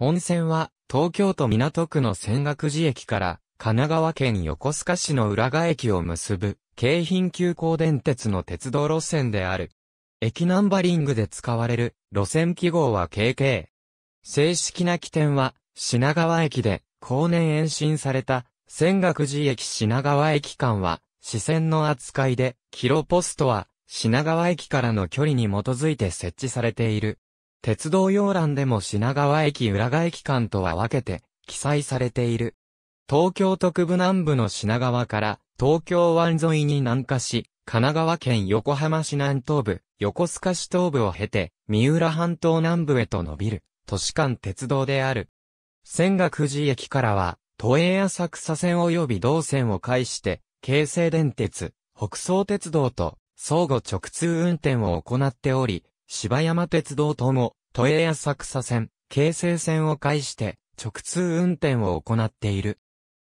本線は東京都港区の仙岳寺駅から神奈川県横須賀市の浦賀駅を結ぶ京浜急行電鉄の鉄道路線である。駅ナンバリングで使われる路線記号は KK。正式な起点は品川駅で後年延伸された仙岳寺駅品川駅間は支線の扱いでキロポストは品川駅からの距離に基づいて設置されている。鉄道要欄でも品川駅浦賀駅間とは分けて記載されている。東京特部南部の品川から東京湾沿いに南下し、神奈川県横浜市南東部、横須賀市東部を経て、三浦半島南部へと伸びる、都市間鉄道である。千賀久寺駅からは、都営浅草線及び同線を介して、京成電鉄、北総鉄道と相互直通運転を行っており、芝山鉄道とも、都営浅草線、京成線を介して、直通運転を行っている。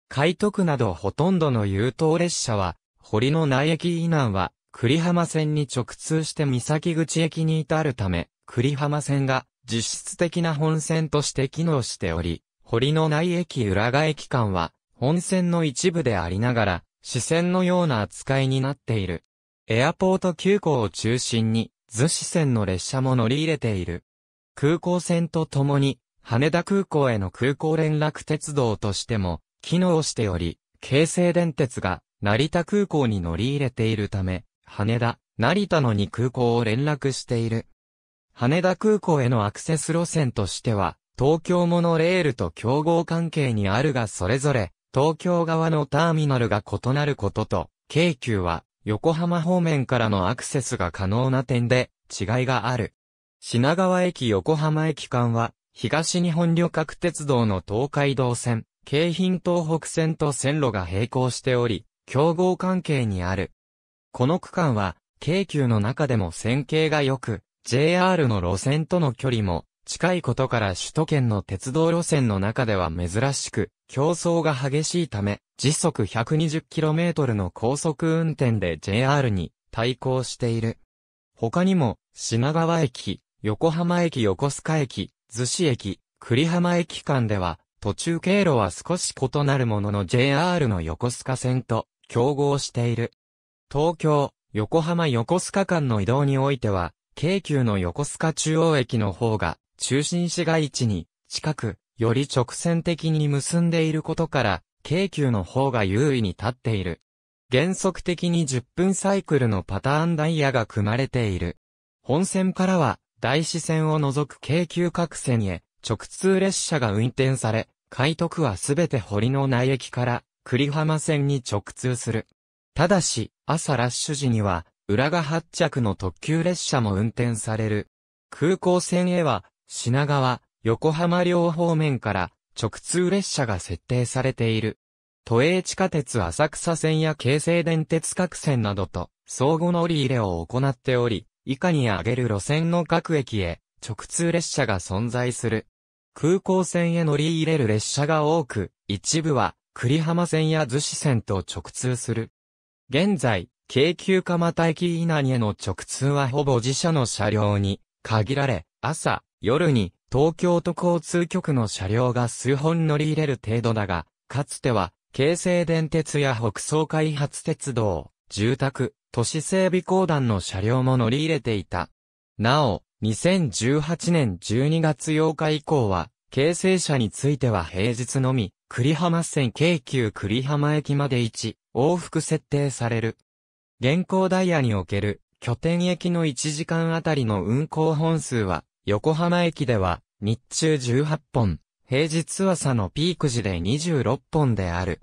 海徳などほとんどの優等列車は、堀の内駅以南は、栗浜線に直通して三崎口駅に至るため、栗浜線が実質的な本線として機能しており、堀の内駅浦賀駅間は、本線の一部でありながら、支線のような扱いになっている。エアポート急行を中心に、逗子線の列車も乗り入れている。空港線とともに、羽田空港への空港連絡鉄道としても、機能しており、京成電鉄が成田空港に乗り入れているため、羽田、成田の2空港を連絡している。羽田空港へのアクセス路線としては、東京モノレールと競合関係にあるがそれぞれ、東京側のターミナルが異なることと、京急は横浜方面からのアクセスが可能な点で違いがある。品川駅横浜駅間は、東日本旅客鉄道の東海道線、京浜東北線と線路が並行しており、競合関係にある。この区間は、京急の中でも線形が良く、JR の路線との距離も近いことから首都圏の鉄道路線の中では珍しく、競争が激しいため、時速 120km の高速運転で JR に対抗している。他にも、品川駅、横浜駅横須賀駅、逗子駅、栗浜駅間では、途中経路は少し異なるものの JR の横須賀線と競合している。東京、横浜横須賀間の移動においては、京急の横須賀中央駅の方が中心市街地に近く、より直線的に結んでいることから、京急の方が優位に立っている。原則的に10分サイクルのパターンダイヤが組まれている。本線からは、大支線を除く京急各線へ直通列車が運転され、海徳はすべて堀の内駅から栗浜線に直通する。ただし、朝ラッシュ時には、浦賀発着の特急列車も運転される。空港線へは、品川、横浜両方面から直通列車が設定されている。都営地下鉄浅草線や京成電鉄各線などと相互乗り入れを行っており、以下に挙げる路線の各駅へ直通列車が存在する。空港線へ乗り入れる列車が多く、一部は栗浜線や逗子線と直通する。現在、京急蒲田駅以内への直通はほぼ自社の車両に限られ、朝、夜に東京都交通局の車両が数本乗り入れる程度だが、かつては京成電鉄や北総開発鉄道、住宅、都市整備公団の車両も乗り入れていた。なお、2018年12月8日以降は、京成車については平日のみ、栗浜線京急栗浜駅まで1、往復設定される。現行ダイヤにおける拠点駅の1時間あたりの運行本数は横浜駅では、日中18本、平日朝のピーク時で26本である。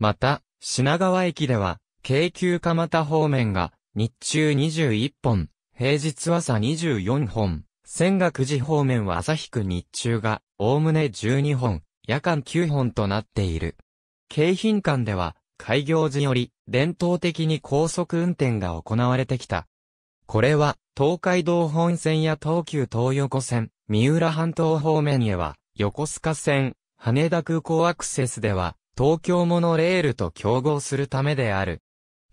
また、品川駅では、京急蒲田方面が、日中21本、平日朝24本、仙岳寺方面は朝日区日中が、おおむね12本、夜間9本となっている。京浜間では、開業時より、伝統的に高速運転が行われてきた。これは、東海道本線や東急東横線、三浦半島方面へは、横須賀線、羽田空港アクセスでは、東京モノレールと競合するためである。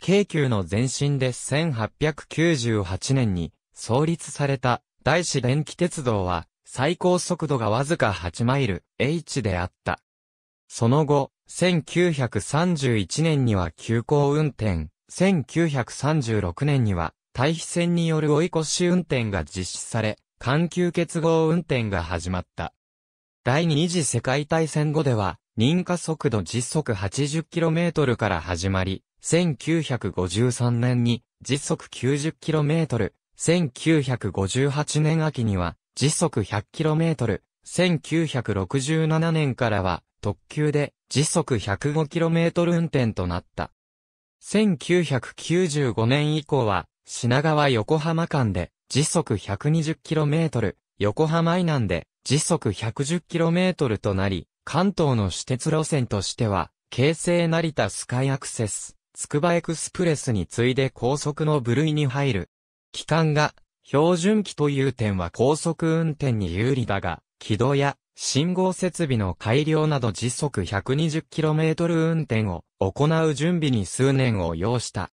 京急の前身で1898年に創立された大師電気鉄道は最高速度がわずか8マイル H であった。その後、1931年には急行運転、1936年には対比線による追い越し運転が実施され、環球結合運転が始まった。第二次世界大戦後では、認可速度実速 80km から始まり、1953年に実速 90km、1958年秋には時速 100km、1967年からは特急で時速 105km 運転となった。1995年以降は品川横浜間で時速 120km、横浜以南で時速 110km となり、関東の私鉄路線としては、京成成田スカイアクセス、つくばエクスプレスに次いで高速の部類に入る。期間が、標準期という点は高速運転に有利だが、軌道や信号設備の改良など時速 120km 運転を行う準備に数年を要した。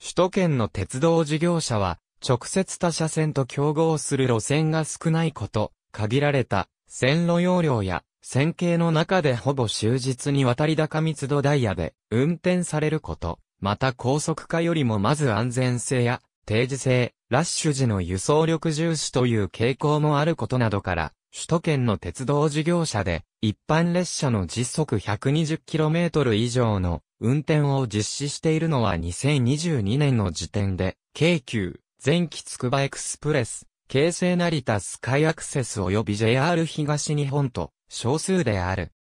首都圏の鉄道事業者は、直接他車線と競合する路線が少ないこと、限られた線路容量や線形の中でほぼ終日に渡り高密度ダイヤで運転されること、また高速化よりもまず安全性や定時性、ラッシュ時の輸送力重視という傾向もあることなどから、首都圏の鉄道事業者で一般列車の時速 120km 以上の運転を実施しているのは2022年の時点で、京急、前期つくばエクスプレス、京成成田スカイアクセス及び JR 東日本と少数である。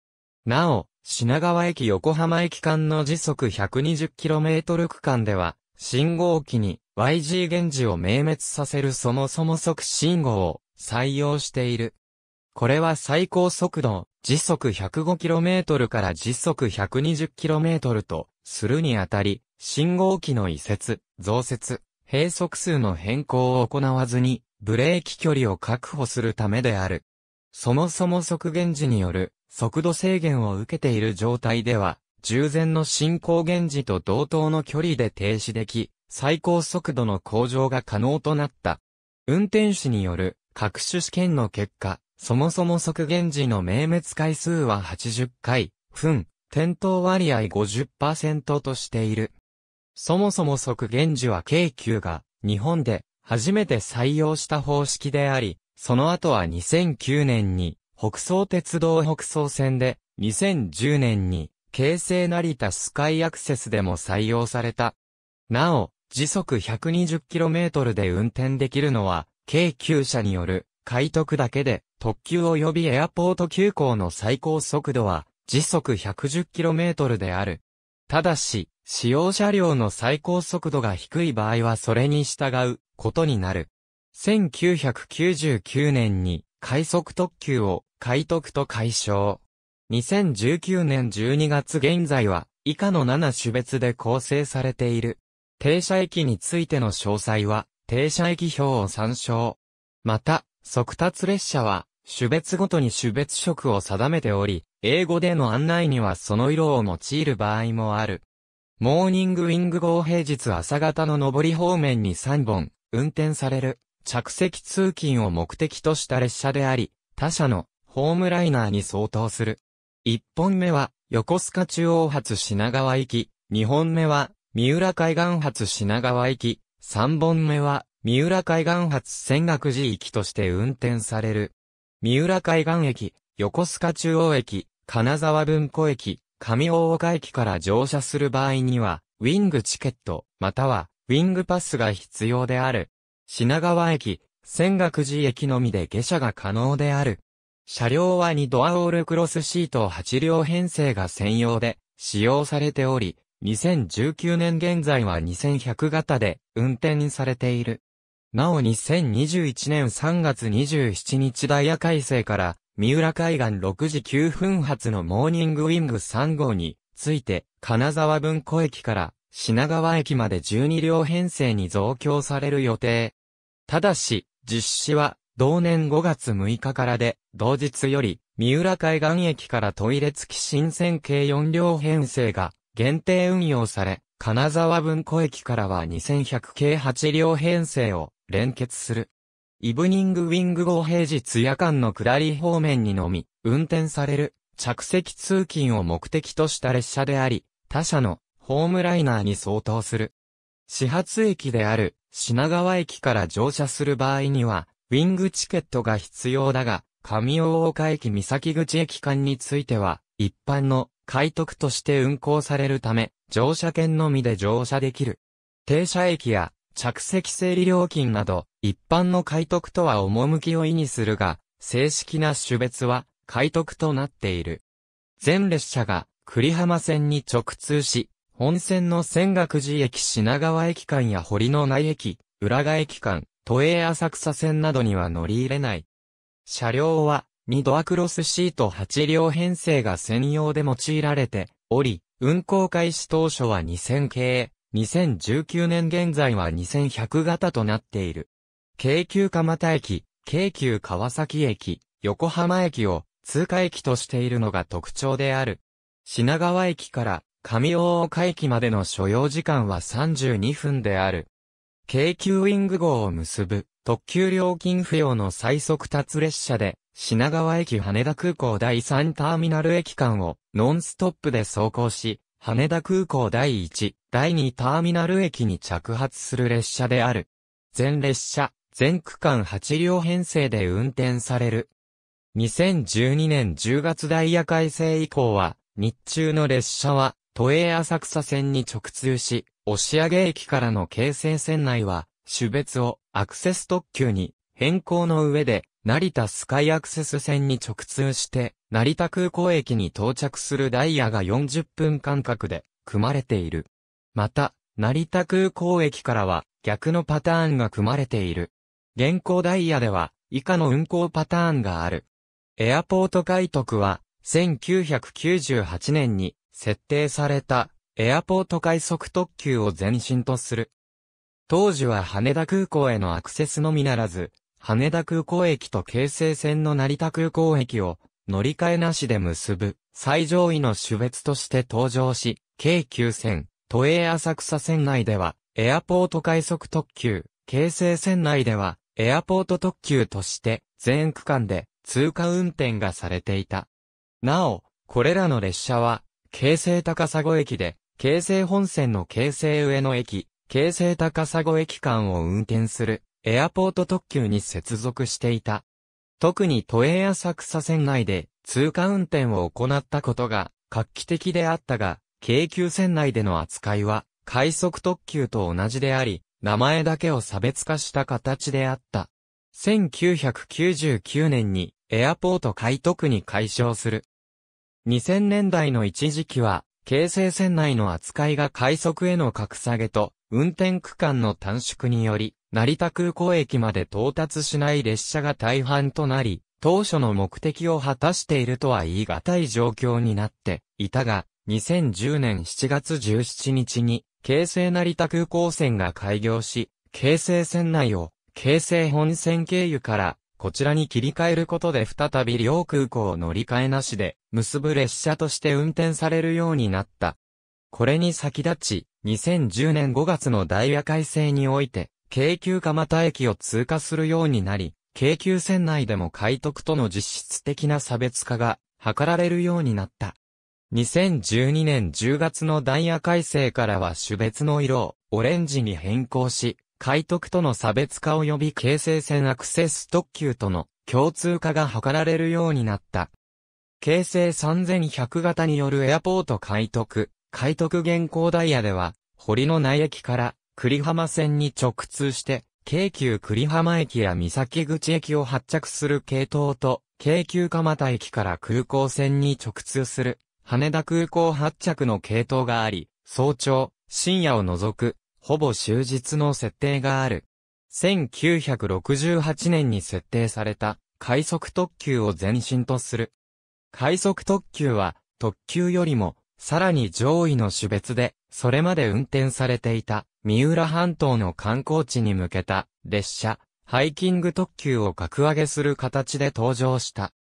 なお、品川駅横浜駅間の時速 120km 区間では、信号機に YG 源氏を明滅させるそもそも即信号を採用している。これは最高速度時速 105km から時速 120km とするにあたり、信号機の移設、増設、閉塞数の変更を行わずに、ブレーキ距離を確保するためである。そもそも速減時による速度制限を受けている状態では、従前の進行減時と同等の距離で停止でき、最高速度の向上が可能となった。運転士による各種試験の結果、そもそも即現時の明滅回数は80回、分、点灯割合50%としている。そもそも即現時は京急が日本で初めて採用した方式であり、その後は2009年に北総鉄道北総線で、2010年に京成成田スカイアクセスでも採用された。なお、時速 120km で運転できるのは、京急車による開拓だけで、特急及びエアポート急行の最高速度は、時速 110km である。ただし、使用車両の最高速度が低い場合はそれに従うことになる。1999年に快速特急を快特と解消。2019年12月現在は以下の7種別で構成されている。停車駅についての詳細は停車駅表を参照。また、速達列車は、種別ごとに種別色を定めており、英語での案内にはその色を用いる場合もある。モーニングウィング号平日朝方の上り方面に3本、運転される、着席通勤を目的とした列車であり、他社の、ホームライナーに相当する。1本目は、横須賀中央発品川行き、2本目は、三浦海岸発品川行き、3本目は、三浦海岸発泉岳寺駅として運転される。三浦海岸駅、横須賀中央駅、金沢文庫駅、上大岡駅から乗車する場合には、ウィングチケット、または、ウィングパスが必要である。品川駅、泉岳寺駅のみで下車が可能である。車両は2ドアオールクロスシート8両編成が専用で使用されており、2019年現在は2100型で運転されている。なお2021年3月27日ダイヤ改正から、三浦海岸6時9分発のモーニングウィング3号について、金沢文庫駅から品川駅まで12両編成に増強される予定。ただし、実施は同年5月6日からで、同日より、三浦海岸駅からトイレ付き新線計4両編成が限定運用され、金沢文庫駅からは2100系8両編成を連結する。イブニングウィング号平日夜間の下り方面にのみ、運転される、着席通勤を目的とした列車であり、他社の、ホームライナーに相当する。始発駅である、品川駅から乗車する場合には、ウィングチケットが必要だが、上大岡駅三崎口駅間については、一般の開得として運行されるため、乗車券のみで乗車できる。停車駅や着席整理料金など、一般の買得とは趣を意味するが、正式な種別は、買得となっている。全列車が、栗浜線に直通し、本線の仙岳寺駅品川駅間や堀の内駅、浦賀駅間、都営浅草線などには乗り入れない。車両は、2ドアクロスシート8両編成が専用で用いられており、運行開始当初は2000系、2019年現在は2100型となっている。京急蒲田駅、京急川崎駅、横浜駅を通過駅としているのが特徴である。品川駅から上大岡駅までの所要時間は32分である。京急ウィング号を結ぶ特急料金不要の最速達列車で品川駅羽田空港第3ターミナル駅間をノンストップで走行し、羽田空港第1、第2ターミナル駅に着発する列車である。全列車、全区間8両編成で運転される。2012年10月ダイヤ改正以降は、日中の列車は、都営浅草線に直通し、押上駅からの京成線内は、種別をアクセス特急に変更の上で、成田スカイアクセス線に直通して、成田空港駅に到着するダイヤが40分間隔で組まれている。また、成田空港駅からは逆のパターンが組まれている。現行ダイヤでは以下の運行パターンがある。エアポート開徳は1998年に設定されたエアポート快速特急を前身とする。当時は羽田空港へのアクセスのみならず、羽田空港駅と京成線の成田空港駅を乗り換えなしで結ぶ最上位の種別として登場し、京急線、都営浅草線内ではエアポート快速特急、京成線内ではエアポート特急として全区間で通過運転がされていた。なお、これらの列車は、京成高砂駅で、京成本線の京成上野駅、京成高砂駅間を運転するエアポート特急に接続していた。特に都営浅草線内で通過運転を行ったことが画期的であったが、京急線内での扱いは快速特急と同じであり、名前だけを差別化した形であった。1999年にエアポート開特に解消する。2000年代の一時期は、京成線内の扱いが快速への格下げと、運転区間の短縮により、成田空港駅まで到達しない列車が大半となり、当初の目的を果たしているとは言い難い状況になっていたが、2010年7月17日に、京成成田空港線が開業し、京成線内を、京成本線経由から、こちらに切り替えることで再び両空港を乗り換えなしで、結ぶ列車として運転されるようになった。これに先立ち、2010年5月のダイヤ改正において、京急蒲田駅を通過するようになり、京急線内でも海徳との実質的な差別化が図られるようになった。2012年10月のダイヤ改正からは種別の色をオレンジに変更し、海徳との差別化及び京成線アクセス特急との共通化が図られるようになった。京成3100型によるエアポート海徳、海徳現行ダイヤでは、堀の内駅から栗浜線に直通して、京急栗浜駅や三崎口駅を発着する系統と、京急蒲田駅から空港線に直通する、羽田空港発着の系統があり、早朝、深夜を除く、ほぼ終日の設定がある。1968年に設定された、快速特急を前身とする。快速特急は、特急よりも、さらに上位の種別で、それまで運転されていた、三浦半島の観光地に向けた列車、ハイキング特急を格上げする形で登場した。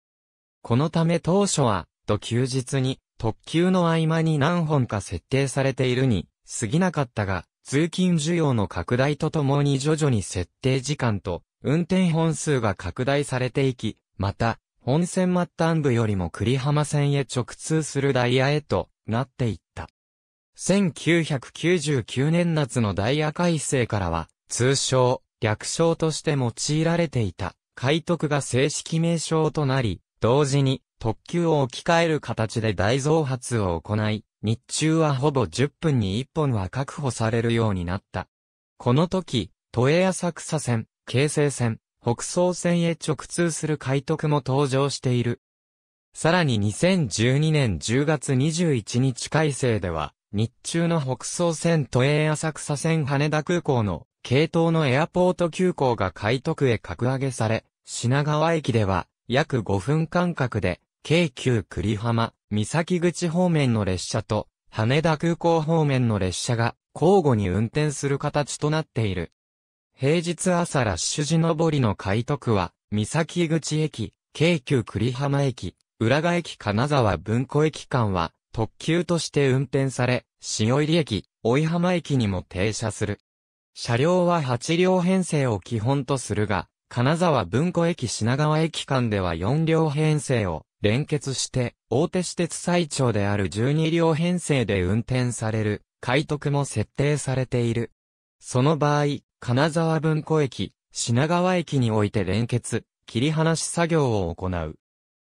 このため当初は、と休日に特急の合間に何本か設定されているに過ぎなかったが、通勤需要の拡大とともに徐々に設定時間と運転本数が拡大されていき、また、本線末端部よりも栗浜線へ直通するダイヤへとなっていっ1999年夏のダイヤ改正からは、通称、略称として用いられていた、海徳が正式名称となり、同時に、特急を置き換える形で大増発を行い、日中はほぼ10分に1本は確保されるようになった。この時、都営浅草線、京成線、北総線へ直通する海徳も登場している。さらに2012年10月21日改正では、日中の北総線都営浅草線羽田空港の系統のエアポート急行が海徳へ格上げされ、品川駅では約5分間隔で、京急栗浜、三崎口方面の列車と羽田空港方面の列車が交互に運転する形となっている。平日朝ラッシュ時上りの海徳は、三崎口駅、京急栗浜駅、浦賀駅金沢文庫駅間は、特急として運転され、塩入駅、追浜駅にも停車する。車両は8両編成を基本とするが、金沢文庫駅品川駅間では4両編成を連結して、大手私鉄最長である12両編成で運転される、快特も設定されている。その場合、金沢文庫駅、品川駅において連結、切り離し作業を行う。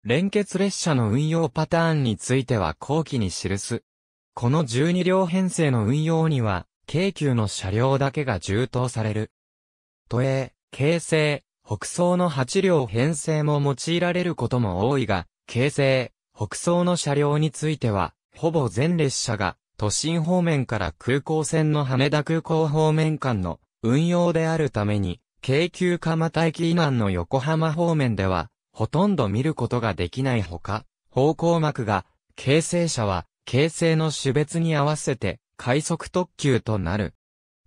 連結列車の運用パターンについては後期に記す。この12両編成の運用には、京急の車両だけが充当される。都営、京成、北総の8両編成も用いられることも多いが、京成、北総の車両については、ほぼ全列車が、都心方面から空港線の羽田空港方面間の運用であるために、京急蒲田駅以南の横浜方面では、ほとんど見ることができないほか、方向膜が、形成者は、形成の種別に合わせて、快速特急となる。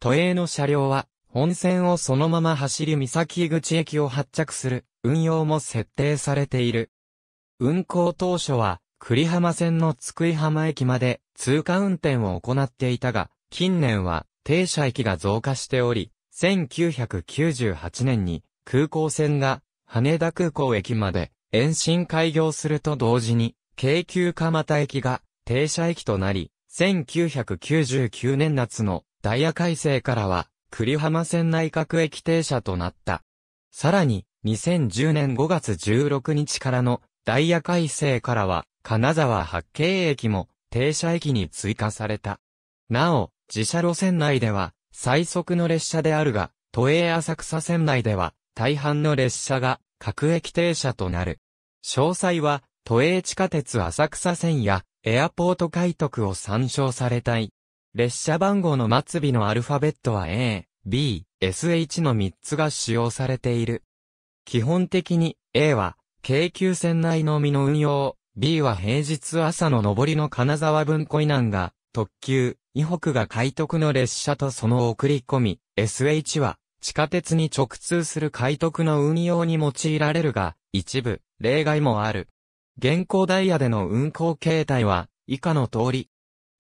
都営の車両は、本線をそのまま走り岬口駅を発着する、運用も設定されている。運行当初は、栗浜線の津久井浜駅まで通過運転を行っていたが、近年は停車駅が増加しており、1998年に空港線が羽田空港駅まで延伸開業すると同時に、京急蒲田駅が停車駅となり、1999年夏のダイヤ改正からは、栗浜線内閣駅停車となった。さらに、2010年5月16日からのダイヤ改正からは、金沢八景駅も停車駅に追加された。なお、自社路線内では、最速の列車であるが、都営浅草線内では、大半の列車が各駅停車となる。詳細は、都営地下鉄浅草線や、エアポート快徳を参照されたい。列車番号の末尾のアルファベットは A、B、SH の3つが使用されている。基本的に A は京急線内のみの運用、B は平日朝の上りの金沢分湖以南が特急、伊北が快徳の列車とその送り込み、SH は地下鉄に直通する快徳の運用に用いられるが、一部、例外もある。現行ダイヤでの運行形態は、以下の通り。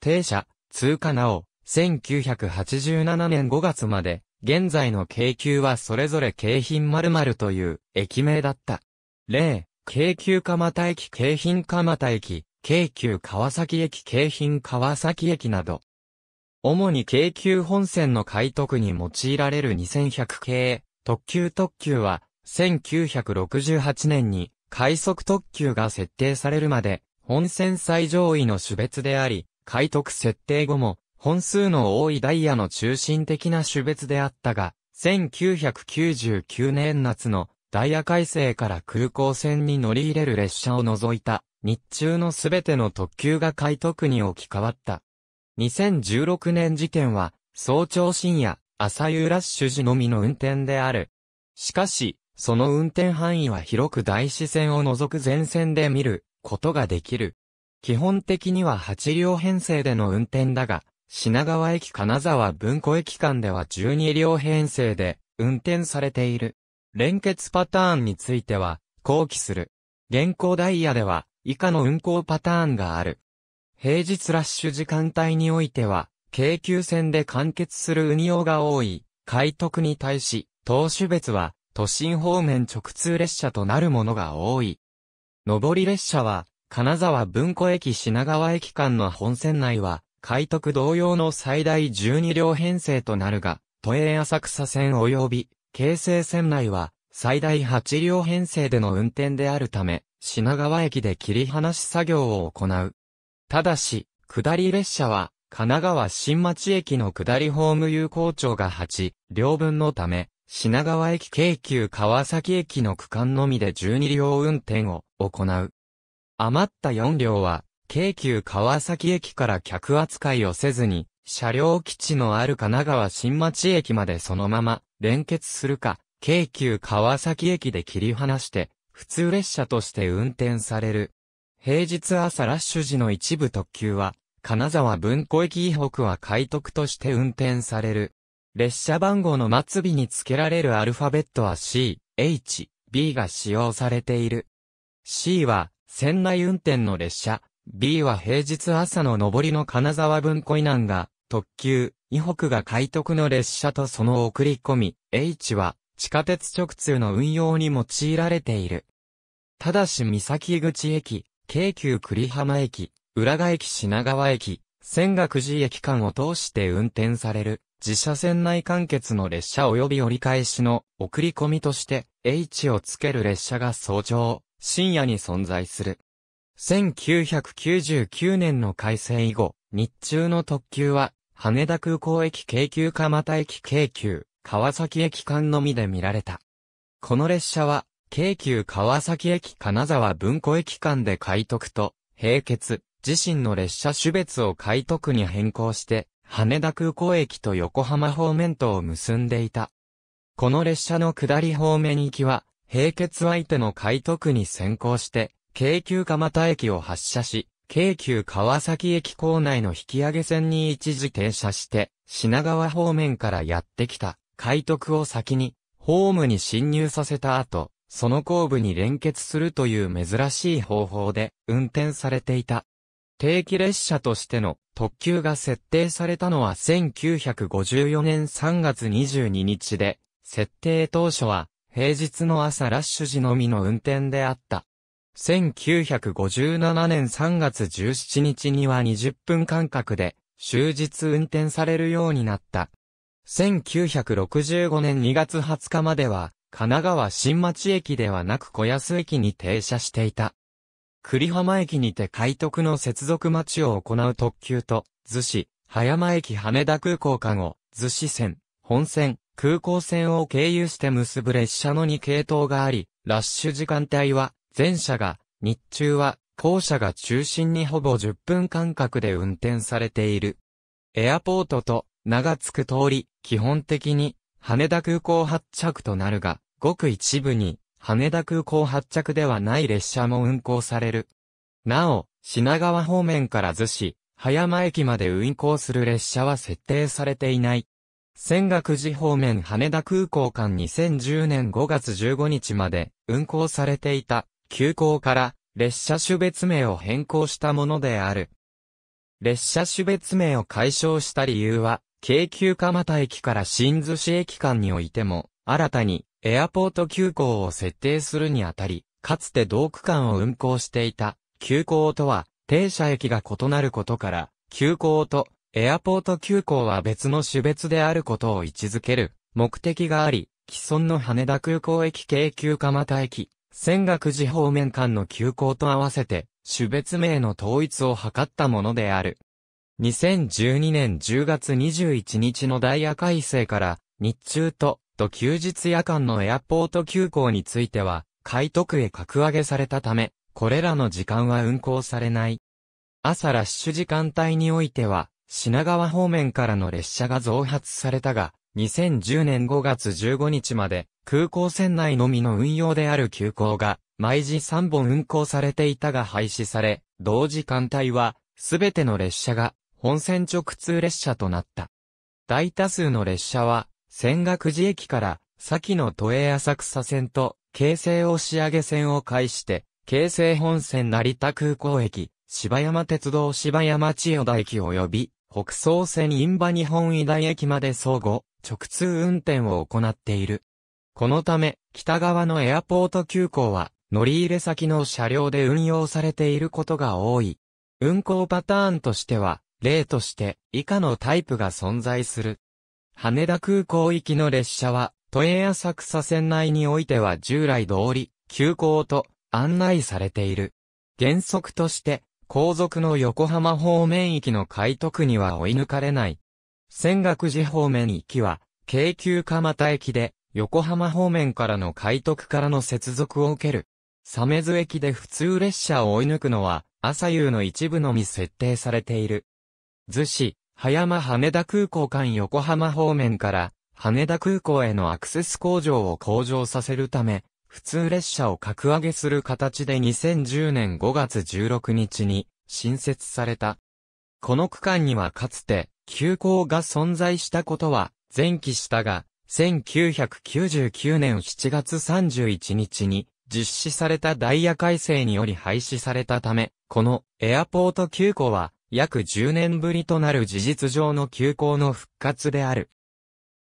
停車、通過なお、1987年5月まで、現在の京急はそれぞれ京浜〇〇という駅名だった。例、京急蒲田駅京浜蒲田駅、京急川崎駅京浜川崎駅など。主に京急本線の開特に用いられる2100系、特急特急は、1968年に、快速特急が設定されるまで、本線最上位の種別であり、開特設定後も、本数の多いダイヤの中心的な種別であったが、1999年夏のダイヤ改正から空港線に乗り入れる列車を除いた、日中のすべての特急が開特に置き換わった。2016年時点は、早朝深夜、朝夕ラッシュ時のみの運転である。しかし、その運転範囲は広く大四線を除く全線で見ることができる。基本的には8両編成での運転だが、品川駅金沢文庫駅間では12両編成で運転されている。連結パターンについては、後期する。現行ダイヤでは、以下の運行パターンがある。平日ラッシュ時間帯においては、京急線で完結する運用が多い、快特に対し、当種別は、都心方面直通列車となるものが多い。上り列車は、金沢文庫駅品川駅間の本線内は、快特同様の最大12両編成となるが、都営浅草線及び、京成線内は、最大8両編成での運転であるため、品川駅で切り離し作業を行う。ただし、下り列車は、神奈川新町駅の下りホーム有効庁が8、両分のため、品川駅京急川崎駅の区間のみで12両運転を行う。余った4両は、京急川崎駅から客扱いをせずに、車両基地のある神奈川新町駅までそのまま連結するか、京急川崎駅で切り離して、普通列車として運転される平日朝ラッシュ時の一部特急は、金沢文庫駅以北は快特として運転される。列車番号の末尾に付けられるアルファベットは C、H、B が使用されている。C は、船内運転の列車、B は平日朝の上りの金沢文庫以南が、特急、以北が快特の列車とその送り込み、H は、地下鉄直通の運用に用いられている。ただし三崎口駅、京急栗浜駅、浦賀駅品川駅、仙岳寺駅間を通して運転される、自社線内完結の列車及び折り返しの送り込みとして H をつける列車が早朝、深夜に存在する。1999年の改正以後、日中の特急は、羽田空港駅京急蒲田駅京急、川崎駅間のみで見られた。この列車は、京急川崎駅金沢文庫駅間で開徳と、並結、自身の列車種別を開徳に変更して、羽田空港駅と横浜方面とを結んでいた。この列車の下り方面行きは、並結相手の開徳に先行して、京急蒲田駅を発車し、京急川崎駅構内の引き上げ線に一時停車して、品川方面からやってきた、開徳を先に、ホームに侵入させた後、その後部に連結するという珍しい方法で運転されていた。定期列車としての特急が設定されたのは1954年3月22日で、設定当初は平日の朝ラッシュ時のみの運転であった。1957年3月17日には20分間隔で終日運転されるようになった。1965年2月20日までは神奈川新町駅ではなく小安駅に停車していた。栗浜駅にて海徳の接続待ちを行う特急と、逗子、葉山駅羽田空港間を、逗子線、本線、空港線を経由して結ぶ列車の2系統があり、ラッシュ時間帯は、前車が、日中は、後車が中心にほぼ10分間隔で運転されている。エアポートと、名が付く通り、基本的に、羽田空港発着となるが、ごく一部に、羽田空港発着ではない列車も運行される。なお、品川方面から逗子、葉山駅まで運行する列車は設定されていない。仙岳寺方面羽田空港間2010年5月15日まで運行されていた急行から列車種別名を変更したものである。列車種別名を解消した理由は、京急蒲田駅から新逗子駅間においても、新たにエアポート急行を設定するにあたり、かつて同区間を運行していた急行とは停車駅が異なることから、急行とエアポート急行は別の種別であることを位置づける目的があり、既存の羽田空港駅京急蒲田駅、仙岳寺方面間の急行と合わせて、種別名の統一を図ったものである。2012年10月21日のダイヤ改正から、日中とと休日夜間のエアポート急行については、海徳へ格上げされたため、これらの時間は運行されない。朝ラッシュ時間帯においては、品川方面からの列車が増発されたが、2010年5月15日まで、空港船内のみの運用である急行が、毎時3本運行されていたが廃止され、同時間帯は、すべての列車が、本線直通列車となった。大多数の列車は、泉岳寺駅から先の都営浅草線と京成押上線を介して、京成本線成田空港駅、芝山鉄道芝山千代田駅及び、北総線印馬日本医大駅まで相互、直通運転を行っている。このため、北側のエアポート急行は、乗り入れ先の車両で運用されていることが多い。運行パターンとしては、例として、以下のタイプが存在する。羽田空港行きの列車は、都営浅草線内においては従来通り、急行と案内されている。原則として、後続の横浜方面行きの開徳には追い抜かれない。仙岳寺方面行きは、京急蒲田駅で、横浜方面からの開徳からの接続を受ける。サメズ駅で普通列車を追い抜くのは、朝夕の一部のみ設定されている。図紙、葉山羽田空港間横浜方面から羽田空港へのアクセス工場を向上させるため、普通列車を格上げする形で2010年5月16日に新設された。この区間にはかつて急行が存在したことは前期したが、1999年7月31日に実施されたダイヤ改正により廃止されたため、このエアポート急行は約10年ぶりとなる事実上の休校の復活である。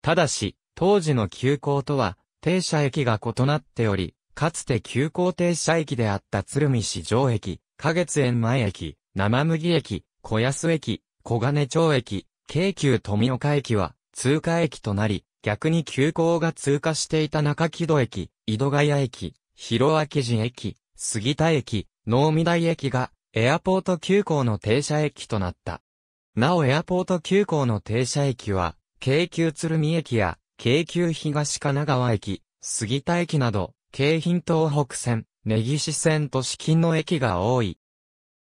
ただし、当時の休校とは、停車駅が異なっており、かつて急行停車駅であった鶴見市城駅、花月園前駅、生麦駅、小安駅、小金町駅、京急富岡駅は通過駅となり、逆に急行が通過していた中木戸駅、井戸ヶ谷駅、広明寺駅、杉田駅、能見台駅がエアポート急行の停車駅となった。なおエアポート急行の停車駅は、京急鶴見駅や、京急東神奈川駅、杉田駅など、京浜東北線、根岸線と市近の駅が多い。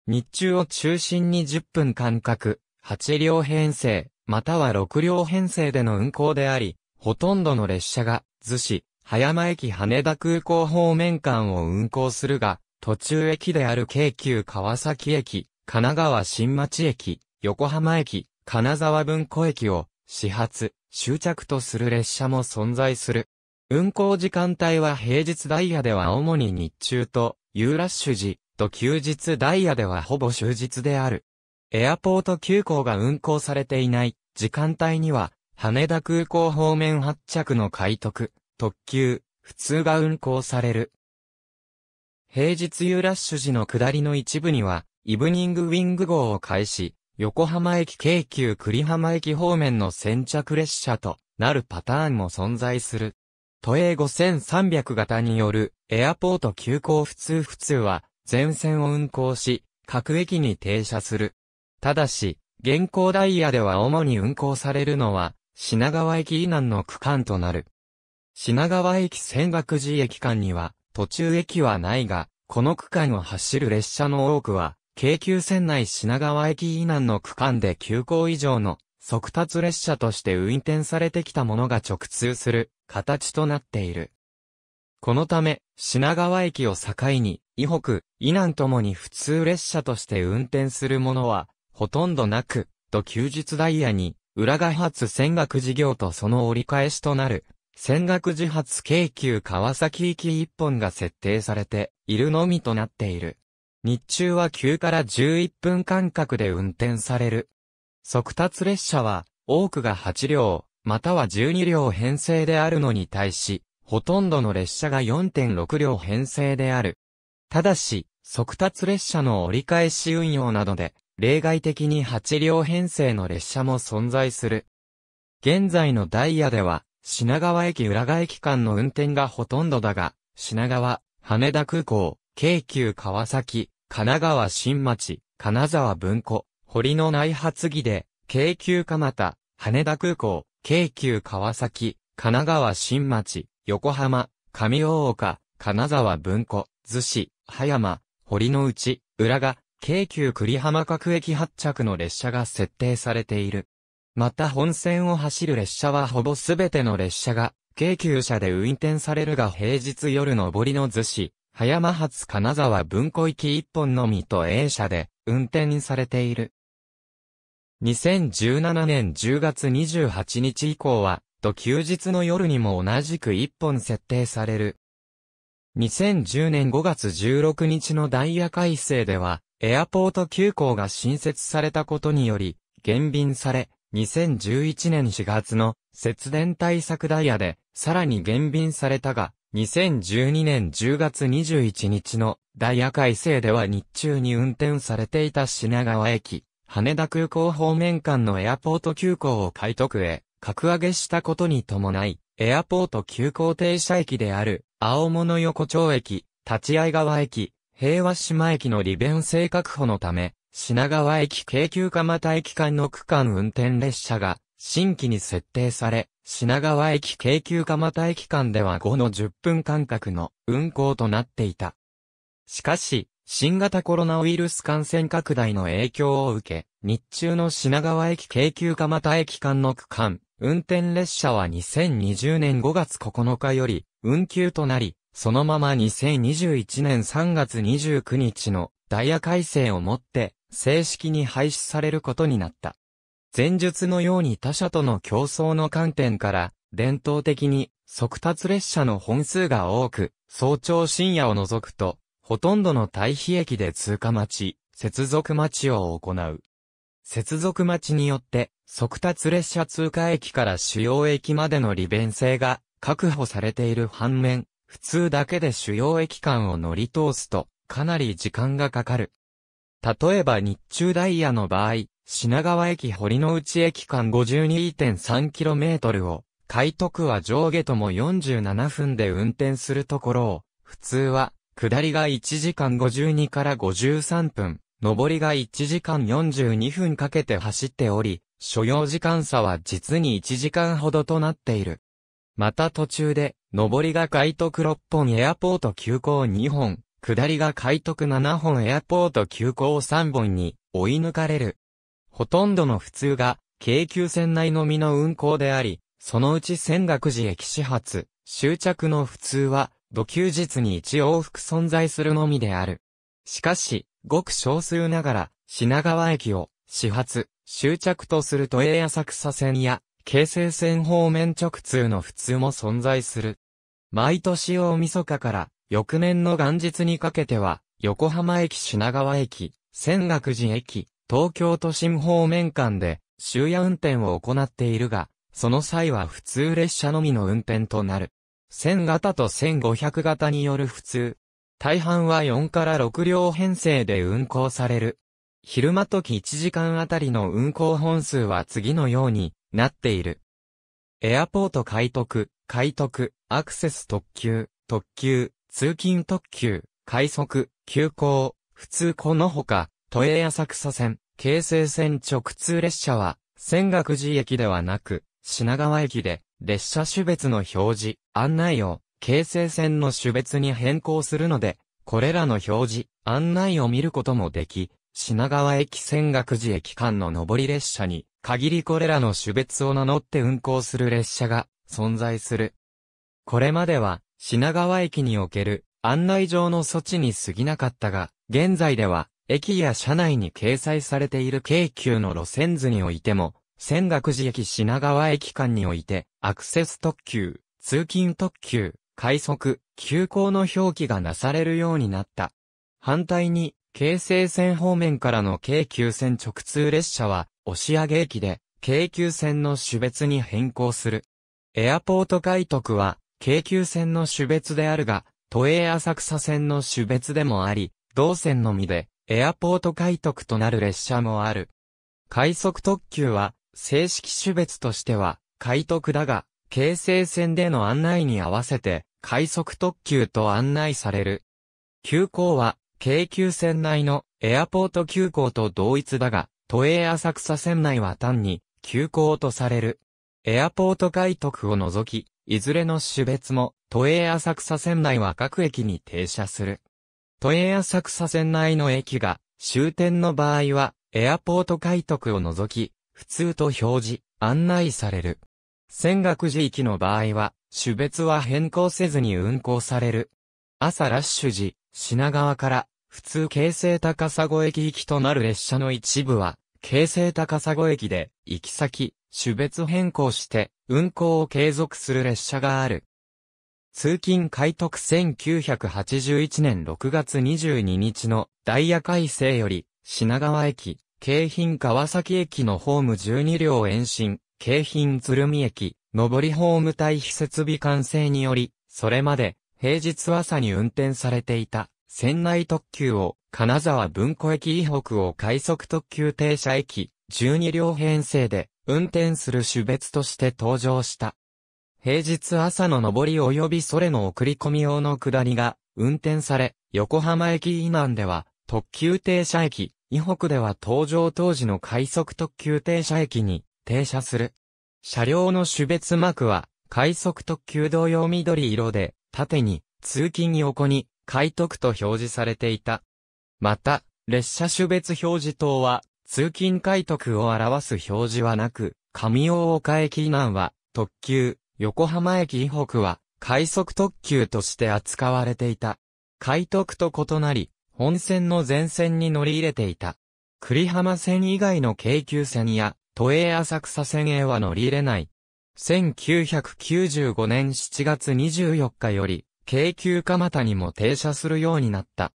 日中を中心に10分間隔、8両編成、または6両編成での運行であり、ほとんどの列車が、逗子、葉山駅羽田空港方面間を運行するが、途中駅である京急川崎駅、神奈川新町駅、横浜駅、金沢文庫駅を始発、終着とする列車も存在する。運行時間帯は平日ダイヤでは主に日中と、ユーラッシュ時、と休日ダイヤではほぼ終日である。エアポート急行が運行されていない時間帯には、羽田空港方面発着の快特、特急、普通が運行される。平日夕ラッシュ時の下りの一部には、イブニングウィング号を開始、横浜駅京急栗浜駅方面の先着列車となるパターンも存在する。都営5300型によるエアポート急行普通普通は全線を運行し、各駅に停車する。ただし、現行ダイヤでは主に運行されるのは品川駅以南の区間となる。品川駅千学寺駅間には途中駅はないが、この区間を走る列車の多くは、京急線内品川駅以南の区間で急行以上の速達列車として運転されてきたものが直通する形となっている。このため、品川駅を境に、以北、以南ともに普通列車として運転するものは、ほとんどなく、と休日ダイヤに、浦賀発泉岳事業とその折り返しとなる戦学自発京急川崎行き一本が設定されているのみとなっている。日中は9から11分間隔で運転される。速達列車は多くが8両、または12両編成であるのに対し、ほとんどの列車が4.6両編成である。ただし、速達列車の折り返し運用などで、例外的に8両編成の列車も存在する。現在のダイヤでは、品川駅浦賀駅間の運転がほとんどだが、品川、羽田空港、京急川崎、神奈川新町、金沢文庫、堀の内発儀で、京急蒲田、羽田空港、京急川崎、神奈川新町、横浜、上大岡、金沢文庫、逗子、葉山、堀の内、浦賀、京急栗浜各駅発着の列車が設定されている。また本線を走る列車はほぼすべての列車が、京急車で運転されるが平日夜上りの図子、葉山発金沢文庫行き一本のみと A 車で運転されている。2017年10月28日以降は、と休日の夜にも同じく一本設定される。2010年5月16日のダイヤ改正では、エアポート急行が新設されたことにより、減便され、2011年4月の節電対策ダイヤでさらに減便されたが、2012年10月21日のダイヤ改正では日中に運転されていた品川駅、羽田空港方面間のエアポート急行を海徳へ格上げしたことに伴い、エアポート急行停車駅である青物横丁駅、立会川駅、平和島駅の利便性確保のため、品川駅京急蒲田駅間の区間運転列車が新規に設定され、品川駅京急蒲田駅間では5の10分間隔の運行となっていた。しかし、新型コロナウイルス感染拡大の影響を受け、日中の品川駅京急蒲田駅間の区間、運転列車は2020年5月9日より運休となり、そのまま2021年3月29日のダイヤ改正をもって正式に廃止されることになった。前述のように他社との競争の観点から、伝統的に速達列車の本数が多く、早朝深夜を除くと、ほとんどの対比駅で通過待ち、接続待ちを行う。接続待ちによって、速達列車通過駅から主要駅までの利便性が確保されている反面、普通だけで主要駅間を乗り通すと、かなり時間がかかる。例えば日中ダイヤの場合、品川駅堀の内駅間 52.3km を、快徳は上下とも47分で運転するところを、普通は、下りが1時間52から53分、上りが1時間42分かけて走っており、所要時間差は実に1時間ほどとなっている。また途中で、上りが快徳6本エアポート急行2本、下りが海徳7本エアポート急行3本に追い抜かれる。ほとんどの普通が、京急線内のみの運行であり、そのうち仙岳寺駅始発、終着の普通は、土休日に一往復存在するのみである。しかし、ごく少数ながら、品川駅を、始発、終着とする都営浅草線や、京成線方面直通の普通も存在する。毎年大晦日から翌年の元日にかけては、横浜駅品川駅、仙岳寺駅、東京都心方面間で、終夜運転を行っているが、その際は普通列車のみの運転となる。1000型と1500型による普通。大半は4から6両編成で運行される。昼間時1時間あたりの運行本数は次のようになっている。エアポート開徳、開徳、アクセス特急、特急、通勤特急、快速、急行、普通このほか、都営浅草線、京成線直通列車は、仙岳寺駅ではなく、品川駅で、列車種別の表示、案内を、京成線の種別に変更するので、これらの表示、案内を見ることもでき、品川駅仙岳寺駅間の上り列車に、限りこれらの種別を名乗って運行する列車が、存在する。これまでは、品川駅における案内上の措置に過ぎなかったが、現在では、駅や車内に掲載されている京急の路線図においても、仙岳寺駅品川駅間において、アクセス特急、通勤特急、快速、急行の表記がなされるようになった。反対に、京成線方面からの京急線直通列車は、押上駅で、京急線の種別に変更する。エアポート開徳は、京急線の種別であるが、都営浅草線の種別でもあり、同線のみで、エアポート開徳となる列車もある。快速特急は、正式種別としては、開徳だが、京成線での案内に合わせて、快速特急と案内される。急行は、京急線内のエアポート急行と同一だが、都営浅草線内は単に、急行とされる。エアポート開徳を除き、いずれの種別も、都営浅草線内は各駅に停車する。都営浅草線内の駅が、終点の場合は、エアポート快徳を除き、普通と表示、案内される。仙岳寺駅の場合は、種別は変更せずに運行される。朝ラッシュ時、品川から、普通京成高砂駅行きとなる列車の一部は、京成高砂駅で、行き先、種別変更して、運行を継続する列車がある。通勤開特1981年6月22日のダイヤ改正より、品川駅、京浜川崎駅のホーム12両延伸、京浜鶴見駅、上りホーム対比設備完成により、それまで平日朝に運転されていた、船内特急を、金沢文庫駅以北を快速特急停車駅、12両編成で、運転する種別として登場した。平日朝の上り及びそれの送り込み用の下りが運転され、横浜駅以南では特急停車駅、以北では登場当時の快速特急停車駅に停車する。車両の種別幕は快速特急同様緑色で、縦に、通勤横に、快特と表示されていた。また、列車種別表示灯は通勤快徳を表す表示はなく、上大岡駅南は特急、横浜駅以北は快速特急として扱われていた。快特と異なり、本線の全線に乗り入れていた。栗浜線以外の京急線や、都営浅草線へは乗り入れない。1995年7月24日より、京急蒲田にも停車するようになった。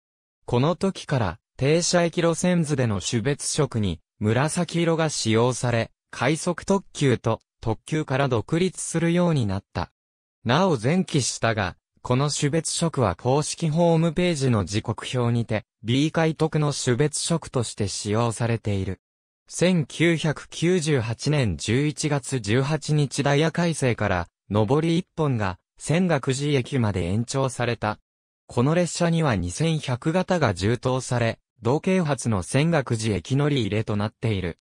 この時から、停車駅路線図での種別色に紫色が使用され、快速特急と特急から独立するようになった。なお前期したが、この種別色は公式ホームページの時刻表にて、B 解特の種別色として使用されている。1998年11月18日ダイヤ改正から、上り1本が、仙岳寺駅まで延長された。この列車には2100型が充当され、同啓発の仙岳寺駅乗り入れとなっている。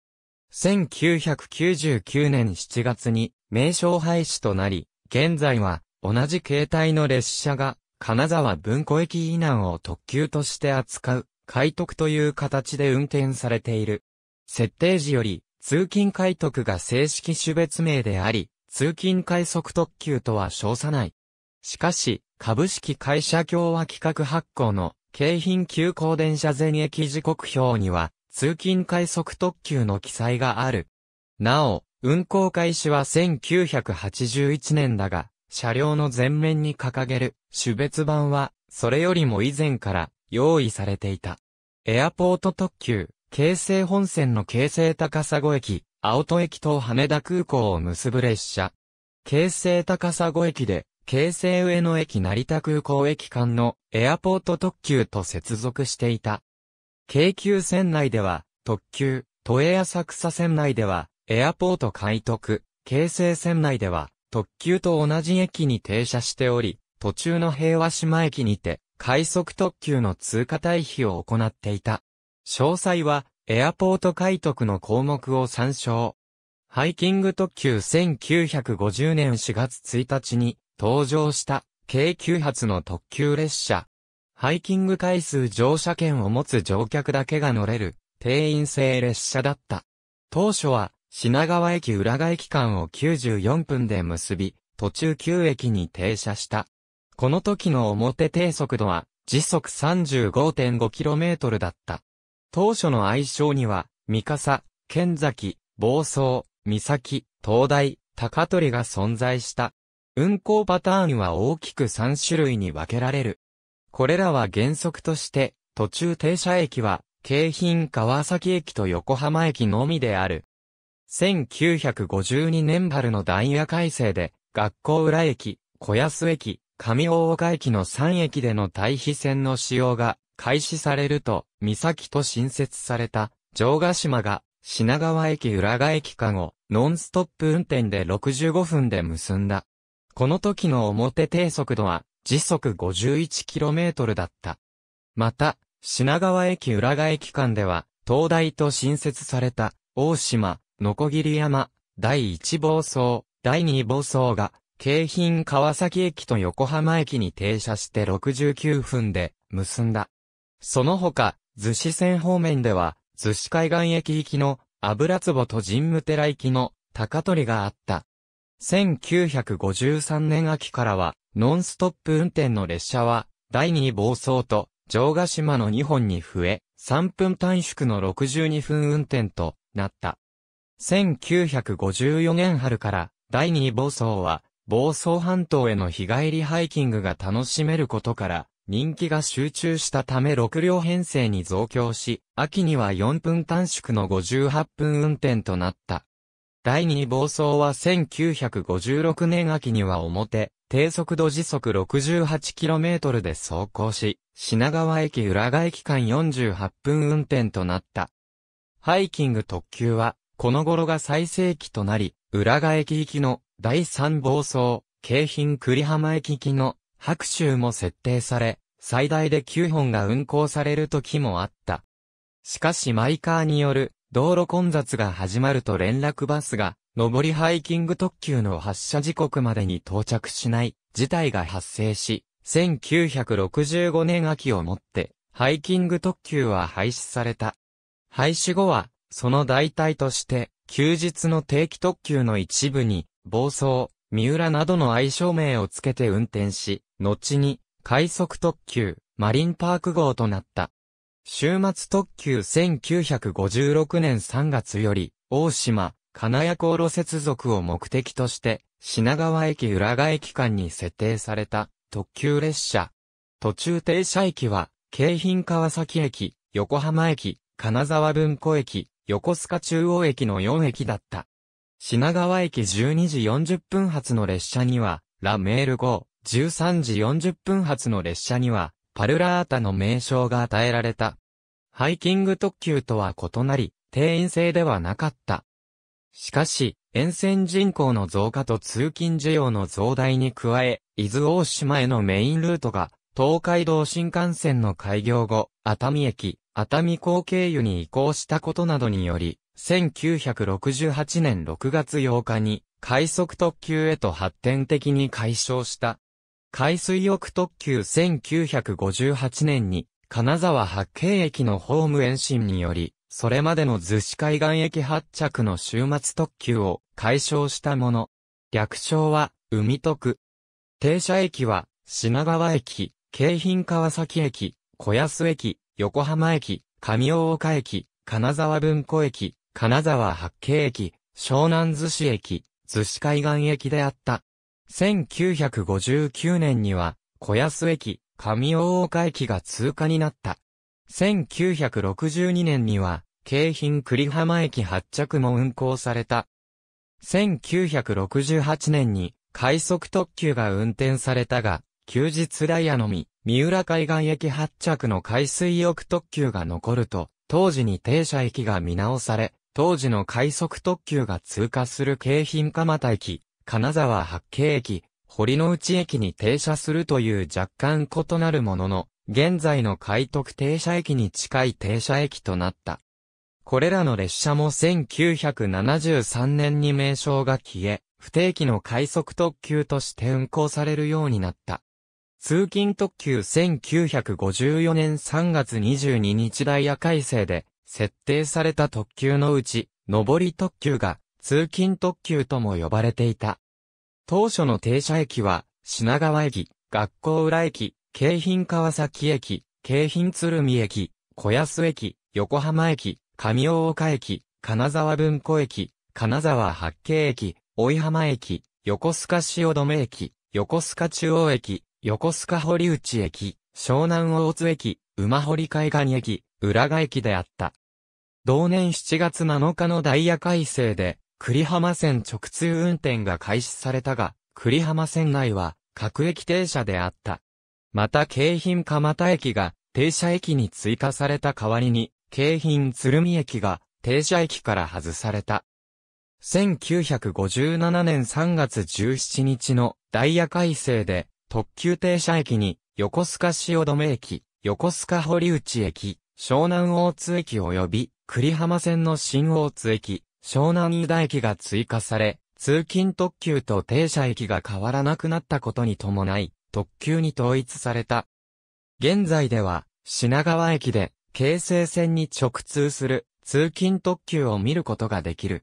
1999年7月に名称廃止となり、現在は同じ形態の列車が金沢文庫駅以南を特急として扱う、快徳という形で運転されている。設定時より通勤快徳が正式種別名であり、通勤快速特急とは称さない。しかし、株式会社共和企画発行の京浜急行電車全駅時刻表には、通勤快速特急の記載がある。なお、運行開始は1981年だが、車両の前面に掲げる種別版は、それよりも以前から用意されていた。エアポート特急、京成本線の京成高砂駅、青戸駅と羽田空港を結ぶ列車。京成高砂駅で京成上野駅成田空港駅間のエアポート特急と接続していた。京急線内では、特急、都営浅草線内では、エアポート開徳、京成線内では、特急と同じ駅に停車しており、途中の平和島駅にて、快速特急の通過退避を行っていた。詳細は、エアポート開徳の項目を参照。ハイキング特急1950年4月1日に、登場した計9発の特急列車。ハイキング回数乗車券を持つ乗客だけが乗れる定員制列車だった。当初は品川駅浦賀駅間を94分で結び、途中9駅に停車した。この時の表低速度は時速 35.5km だった。当初の愛称には、三笠、剣崎、房総、三崎、東大、高取が存在した。運行パターンは大きく3種類に分けられる。これらは原則として、途中停車駅は、京浜川崎駅と横浜駅のみである。1952年春のダイヤ改正で、学校裏駅、小安駅、上大岡駅の3駅での対比線の使用が開始されると、三崎と新設された城ヶ島が品川駅浦賀駅間をノンストップ運転で65分で結んだ。この時の表低速度は時速 51km だった。また、品川駅浦賀駅間では、東大と新設された、大島、のこぎり山、第1房総、第2房総が、京浜川崎駅と横浜駅に停車して69分で、結んだ。その他、逗子線方面では、逗子海岸駅行きの、油壺と神武寺行きの、高取があった。1953年秋からは、ノンストップ運転の列車は、第2房総と、城ヶ島の2本に増え、3分短縮の62分運転となった。1954年春から、第2房総は、房総半島への日帰りハイキングが楽しめることから、人気が集中したため6両編成に増強し、秋には4分短縮の58分運転となった。第2暴走は1956年秋には表、低速度時速 68km で走行し、品川駅浦賀駅間48分運転となった。ハイキング特急は、この頃が最盛期となり、浦賀駅行きの第3暴走、京浜栗浜駅行きの白州も設定され、最大で9本が運行される時もあった。しかしマイカーによる道路混雑が始まると連絡バスが、上りハイキング特急の発車時刻までに到着しない事態が発生し、1965年秋をもって、ハイキング特急は廃止された。廃止後は、その代替として、休日の定期特急の一部に、暴走、三浦などの愛称名をつけて運転し、後に、快速特急、マリンパーク号となった。週末特急1956年3月より、大島、金谷航路接続を目的として、品川駅浦賀駅間に設定された特急列車。途中停車駅は、京浜川崎駅、横浜駅、金沢文庫駅、横須賀中央駅の4駅だった。品川駅12時40分発の列車には、ラメール号、13時40分発の列車には、パルラータの名称が与えられた。ハイキング特急とは異なり、定員制ではなかった。しかし、沿線人口の増加と通勤需要の増大に加え、伊豆大島へのメインルートが、東海道新幹線の開業後、熱海駅、熱海港経由に移行したことなどにより、1968年6月8日に、快速特急へと発展的に解消した。海水浴特急1958年に、金沢八景駅のホーム延伸により、それまでの逗子海岸駅発着の終末特急を解消したもの。略称は、海徳。停車駅は、品川駅、京浜川崎駅、小安駅、横浜駅、上大岡駅、金沢文庫駅、金沢八景駅、湘南逗子駅、逗子海岸駅であった。1959年には、小安駅、上大岡駅が通過になった。1962年には、京浜栗浜駅発着も運行された。1968年に、快速特急が運転されたが、休日ダイヤのみ、三浦海岸駅発着の海水浴特急が残ると、当時に停車駅が見直され、当時の快速特急が通過する京浜蒲田駅、金沢八景駅、堀之内駅に停車するという若干異なるものの、現在の海徳停車駅に近い停車駅となった。これらの列車も1973年に名称が消え、不定期の快速特急として運行されるようになった。通勤特急1954年3月22日ダイヤ改正で設定された特急のうち、上り特急が通勤特急とも呼ばれていた。当初の停車駅は、品川駅、学校裏駅、京浜川崎駅、京浜鶴見駅、小安駅、横浜駅、上大岡駅、金沢文庫駅、金沢八景駅、追浜駅、横須賀汐留駅、横須賀中央駅、横須賀堀内駅、湘南大津駅、馬堀海岸駅、浦賀駅であった。同年7月7日のダイヤ改正で、栗浜線直通運転が開始されたが、栗浜線内は各駅停車であった。また京浜蒲田駅が停車駅に追加された代わりに、京浜鶴見駅が停車駅から外された。1957年3月17日のダイヤ改正で特急停車駅に横須賀止め駅、横須賀堀内駅、湘南大津駅及び栗浜線の新大津駅、湘南湯田駅が追加され、通勤特急と停車駅が変わらなくなったことに伴い、特急に統一された。現在では、品川駅で、京成線に直通する通勤特急を見ることができる。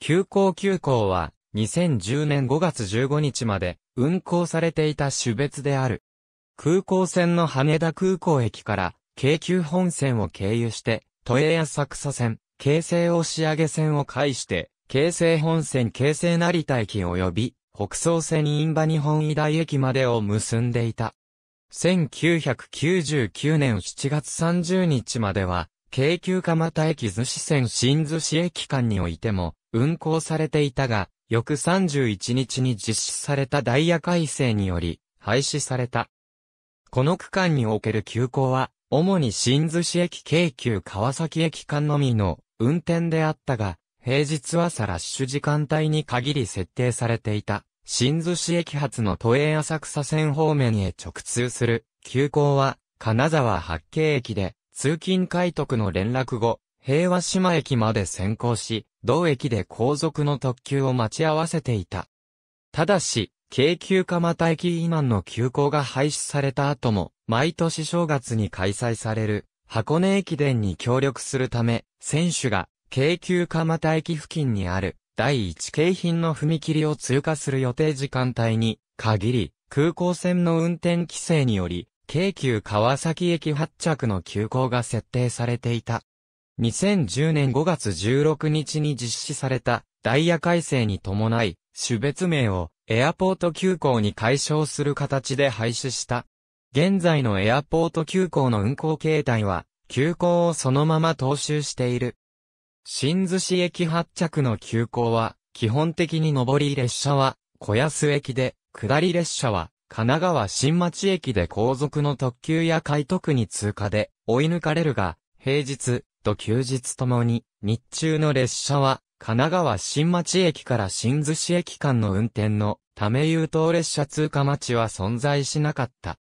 急行急行は、2010年5月15日まで運行されていた種別である。空港線の羽田空港駅から京急本線を経由して、都営浅草線、京成押上線を介して、京成本線京成成田駅及び、北総線印場日本医大駅までを結んでいた。1999年7月30日までは、京急蒲田駅逗子線新逗子駅間においても、運行されていたが、翌31日に実施されたダイヤ改正により、廃止された。この区間における急行は、主に新逗子駅京急川崎駅間のみの運転であったが、平日朝ラッシュ時間帯に限り設定されていた、新津市駅発の都営浅草線方面へ直通する、急行は、金沢八景駅で、通勤快特の連絡後、平和島駅まで先行し、同駅で後続の特急を待ち合わせていた。ただし、京急蒲田駅以南の急行が廃止された後も、毎年正月に開催される、箱根駅伝に協力するため、選手が、京急蒲田駅付近にある、第1京浜の踏切を通過する予定時間帯に、限り、空港線の運転規制により、京急川崎駅発着の急行が設定されていた。2010年5月16日に実施されたダイヤ改正に伴い、種別名をエアポート急行に解消する形で廃止した。現在のエアポート急行の運行形態は、急行をそのまま踏襲している。新津市駅発着の急行は、基本的に上り列車は、小安駅で、下り列車は、神奈川新町駅で後続の特急や快特に通過で、追い抜かれるが、平日と休日ともに、日中の列車は、神奈川新町駅から新津市駅間の運転のため優等列車通過待ちは存在しなかった。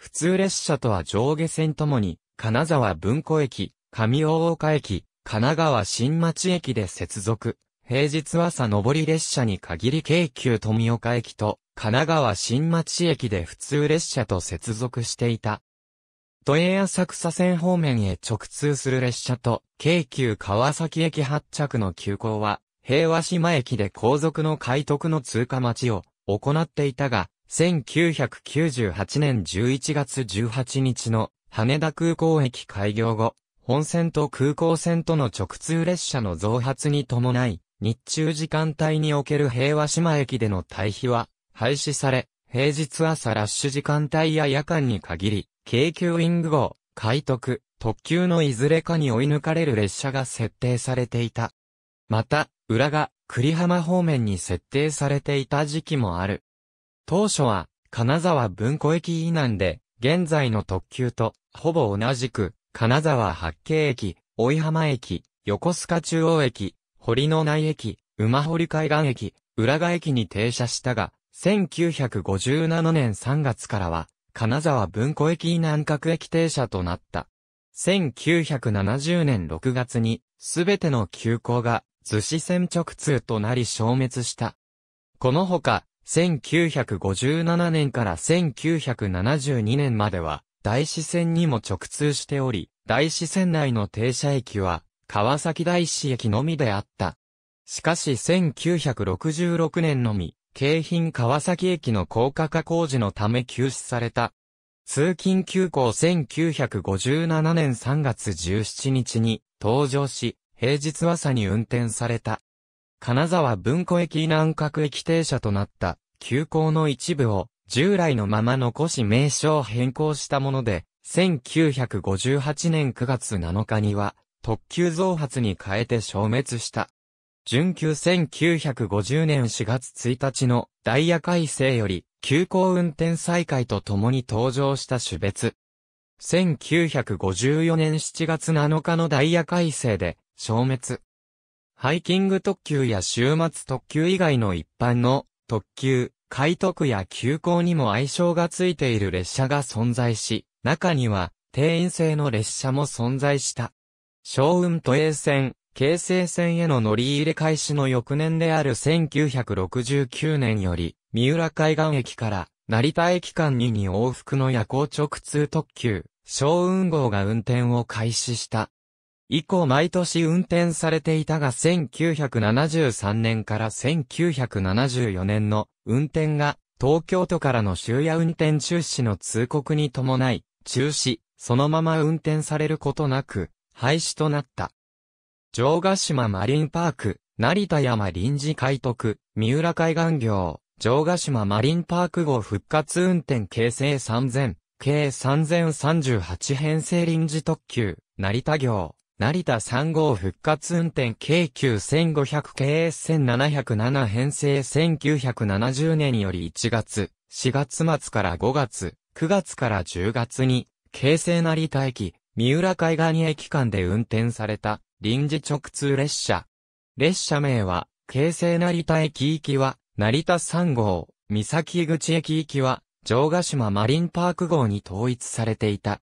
普通列車とは上下線ともに、金沢文庫駅、上大岡駅、神奈川新町駅で接続。平日朝上り列車に限り京急富岡駅と神奈川新町駅で普通列車と接続していた。都営浅草線方面へ直通する列車と京急川崎駅発着の急行は平和島駅で後続の快特の通過待ちを行っていたが、1998年11月18日の羽田空港駅開業後、本線と空港線との直通列車の増発に伴い、日中時間帯における平和島駅での退避は廃止され、平日朝ラッシュ時間帯や夜間に限り、京急ウィング号、海徳、特急のいずれかに追い抜かれる列車が設定されていた。また、裏が、栗浜方面に設定されていた時期もある。当初は、金沢文庫駅以南で、現在の特急と、ほぼ同じく、金沢八景駅、追浜駅、横須賀中央駅、堀の内駅、馬堀海岸駅、浦賀駅に停車したが、1957年3月からは、金沢文庫駅南角駅停車となった。1970年6月に、すべての急行が、逗子線直通となり消滅した。このほか、1957年から1972年までは、大師線にも直通しており、大師線内の停車駅は、川崎大師駅のみであった。しかし1966年のみ、京浜川崎駅の高架化工事のため休止された。通勤急行1957年3月17日に登場し、平日朝に運転された。金沢文庫駅南角駅停車となった急行の一部を従来のまま残し名称を変更したもので、1958年9月7日には特急増発に変えて消滅した。準急1950年4月1日のダイヤ改正より急行運転再開とともに登場した種別。1954年7月7日のダイヤ改正で消滅。ハイキング特急や週末特急以外の一般の特急、快特や急行にも愛称がついている列車が存在し、中には定員制の列車も存在した。小雲都営線、京成線への乗り入れ開始の翌年である1969年より、三浦海岸駅から成田駅間2に往復の夜行直通特急、小雲号が運転を開始した。以降毎年運転されていたが1973年から1974年の運転が東京都からの終夜運転中止の通告に伴い中止、そのまま運転されることなく廃止となった。城ヶ島マリンパーク、成田山臨時開徳、三浦海岸業、城ヶ島マリンパーク号復活運転形成3000、計3038編成臨時特急、成田行。成田3号復活運転京急1500 k S1707 編成1970年より1月、4月末から5月、9月から10月に、京成成田駅、三浦海岸駅間で運転された、臨時直通列車。列車名は、京成成田駅行きは、成田3号、三崎口駅行きは、城ヶ島マリンパーク号に統一されていた。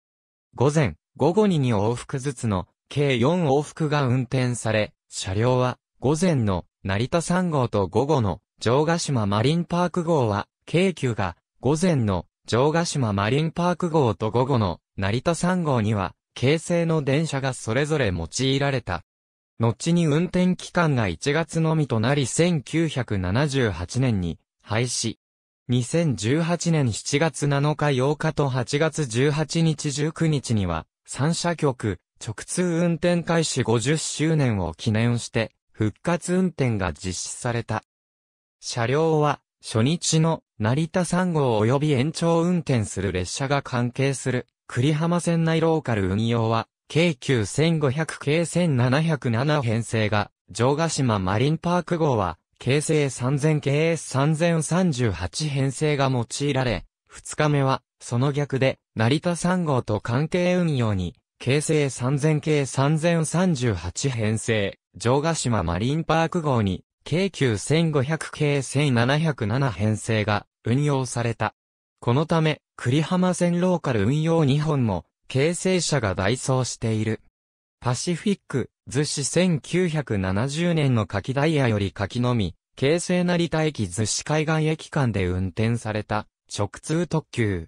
午前、午後にに往復ずつの計4往復が運転され、車両は午前の成田3号と午後の城ヶ島マリンパーク号は、京急が午前の城ヶ島マリンパーク号と午後の成田3号には、京成の電車がそれぞれ用いられた。後に運転期間が1月のみとなり1978年に廃止。2018年7月7日8日と8月18日19日には、三社局、直通運転開始50周年を記念して、復活運転が実施された。車両は、初日の成田3号及び延長運転する列車が関係する栗浜線内ローカル運用は、京急1500系1707編成が、城ヶ島マリンパーク号は、京成3000系3038編成が用いられ、2日目は、その逆で、成田3号と関係運用に京成3000系3038編成、城ヶ島マリンパーク号に、京急1500系1707編成が運用された。このため、栗浜線ローカル運用2本も、京成車が代走している。パシフィック、逗子1970年の柿ダイヤより柿のみ、京成成田駅逗子海岸駅間で運転された、直通特急。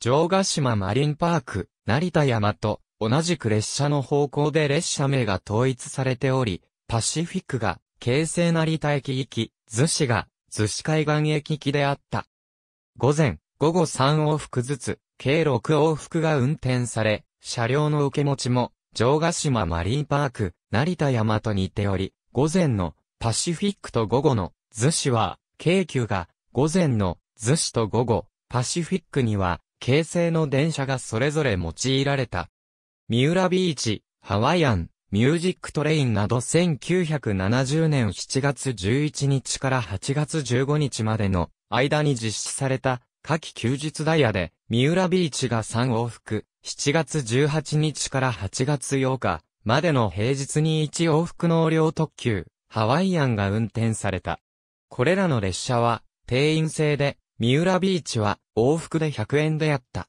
城ヶ島マリンパーク、成田山と、同じく列車の方向で列車名が統一されており、パシフィックが、京成成田駅行き、逗子が、逗子海岸駅行きであった。午前、午後3往復ずつ、計6往復が運転され、車両の受け持ちも、城ヶ島マリンパーク、成田大和にており、午前のパシフィックと午後の逗子は、京急が、午前の逗子と午後、パシフィックには、京成の電車がそれぞれ用いられた。三浦ビーチ、ハワイアン、ミュージックトレインなど1970年7月11日から8月15日までの間に実施された夏季休日ダイヤで、三浦ビーチが3往復、7月18日から8月8日までの平日に1往復納両特急、ハワイアンが運転された。これらの列車は定員制で、三浦ビーチは往復で100円であった。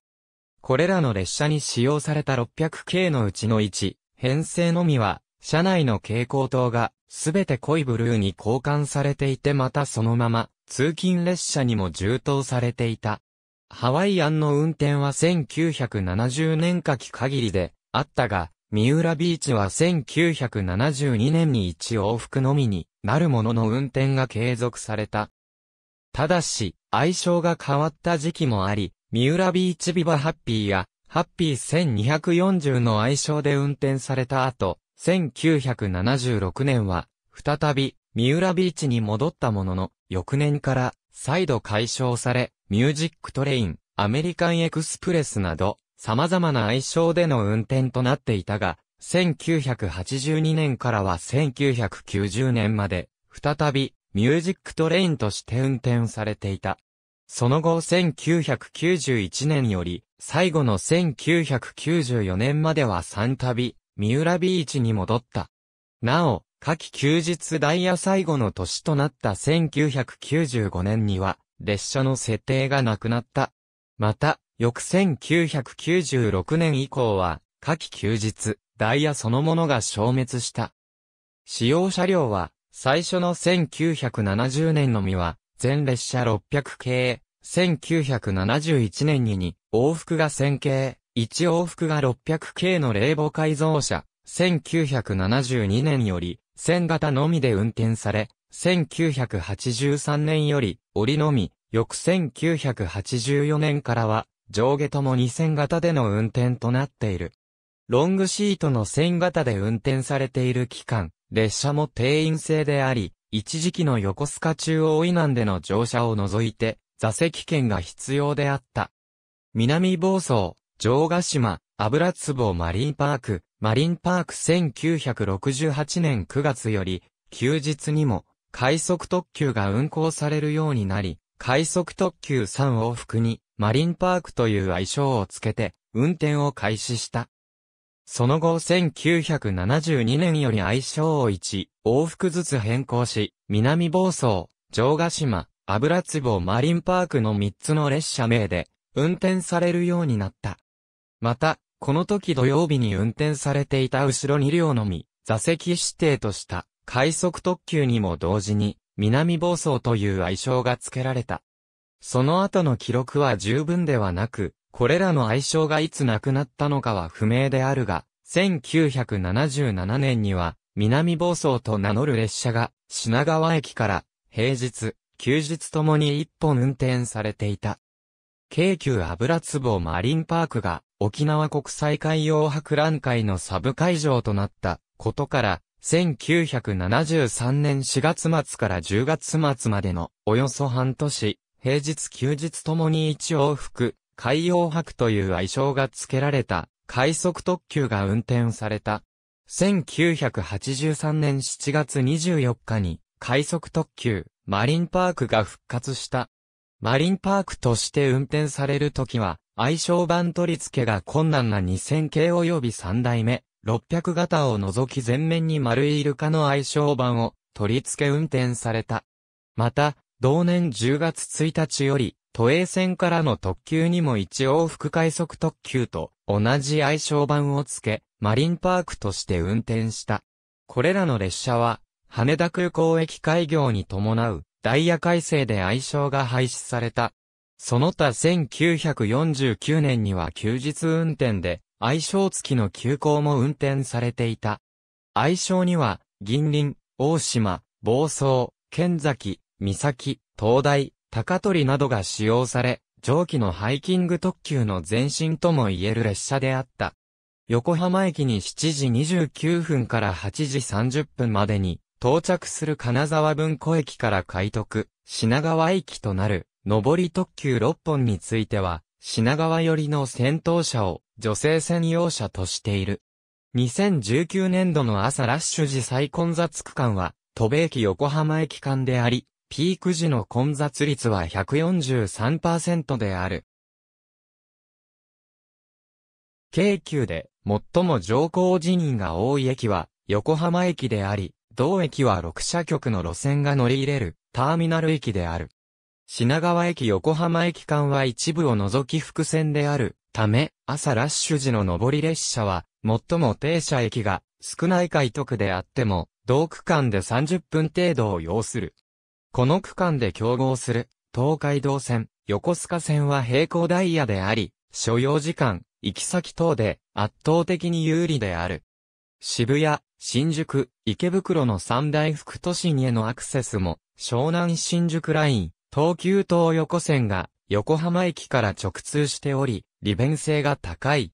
これらの列車に使用された600系のうちの1、編成のみは、車内の蛍光灯が、すべて濃いブルーに交換されていてまたそのまま、通勤列車にも充当されていた。ハワイアンの運転は1970年夏季限りで、あったが、三浦ビーチは1972年に1往復のみになるものの運転が継続された。ただし、愛称が変わった時期もあり、三浦ビーチビバハッピーや、ハッピー1240の愛称で運転された後、1976年は、再び、三浦ビーチに戻ったものの、翌年から、再度解消され、ミュージックトレイン、アメリカンエクスプレスなど、様々な愛称での運転となっていたが、1982年からは1990年まで、再び、ミュージックトレインとして運転されていた。その後1991年より、最後の1994年までは3度、三浦ビーチに戻った。なお、夏季休日ダイヤ最後の年となった1995年には、列車の設定がなくなった。また、翌1996年以降は、夏季休日、ダイヤそのものが消滅した。使用車両は、最初の1970年のみは、全列車600系、1971年に2往復が1000系、1往復が600系の冷房改造車、1972年より、1000型のみで運転され、1983年より、折りのみ、翌1984年からは、上下とも2000型での運転となっている。ロングシートの1000型で運転されている期間、列車も定員制であり、一時期の横須賀中央以南での乗車を除いて、座席券が必要であった。南房総、城ヶ島、油壺マリンパーク、マリンパーク1968年9月より、休日にも、快速特急が運行されるようになり、快速特急3往復に、マリンパークという愛称をつけて、運転を開始した。その後1972年より愛称を1、往復ずつ変更し、南房総、城ヶ島、油壺マリンパークの3つの列車名で、運転されるようになった。また、この時土曜日に運転されていた後ろ2両のみ、座席指定とした、快速特急にも同時に、南房総という愛称が付けられた。その後の記録は十分ではなく、これらの愛称がいつなくなったのかは不明であるが、1977年には、南房総と名乗る列車が、品川駅から、平日、休日ともに一本運転されていた。京急油壺マリンパークが、沖縄国際海洋博覧会のサブ会場となったことから、1973年4月末から10月末までのおよそ半年、平日休日ともに一往復海洋博という愛称が付けられた快速特急が運転された。1983年7月24日に快速特急マリンパークが復活した。マリンパークとして運転されるときは、愛称版取り付けが困難な2000系及び3代目、600型を除き全面に丸いイルカの愛称版を取り付け運転された。また、同年10月1日より、都営線からの特急にも一往復快速特急と同じ愛称版を付け、マリンパークとして運転した。これらの列車は、羽田空港駅開業に伴うダイヤ改正で愛称が廃止された。その他1949年には休日運転で、愛称付きの急行も運転されていた。愛称には、銀輪、大島、房総、県崎、三崎、東大、高取などが使用され、蒸気のハイキング特急の前身とも言える列車であった。横浜駅に7時29分から8時30分までに到着する金沢文庫駅から開徳、品川駅となる上り特急6本については、品川寄りの先頭車を女性専用車としている。2019年度の朝ラッシュ時最混雑区間は、戸部駅横浜駅間であり、ピーク時の混雑率は143%である。京急で最も乗降人員が多い駅は横浜駅であり、同駅は6車局の路線が乗り入れるターミナル駅である。品川駅横浜駅間は一部を除き伏線であるため、朝ラッシュ時の上り列車は、最も停車駅が少ない快特であっても、同区間で30分程度を要する。この区間で競合する、東海道線、横須賀線は平行ダイヤであり、所要時間、行き先等で圧倒的に有利である。渋谷、新宿、池袋の三大副都心へのアクセスも、湘南新宿ライン、東急東横線が横浜駅から直通しており、利便性が高い。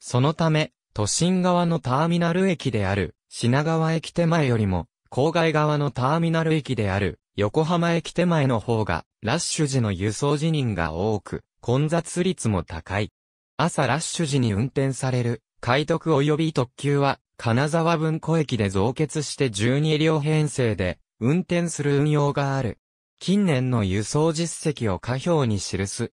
そのため、都心側のターミナル駅である品川駅手前よりも、郊外側のターミナル駅である横浜駅手前の方が、ラッシュ時の輸送辞任が多く、混雑率も高い。朝ラッシュ時に運転される、快特及び特急は、金沢文庫駅で増結して12両編成で、運転する運用がある。近年の輸送実績を下表に記す。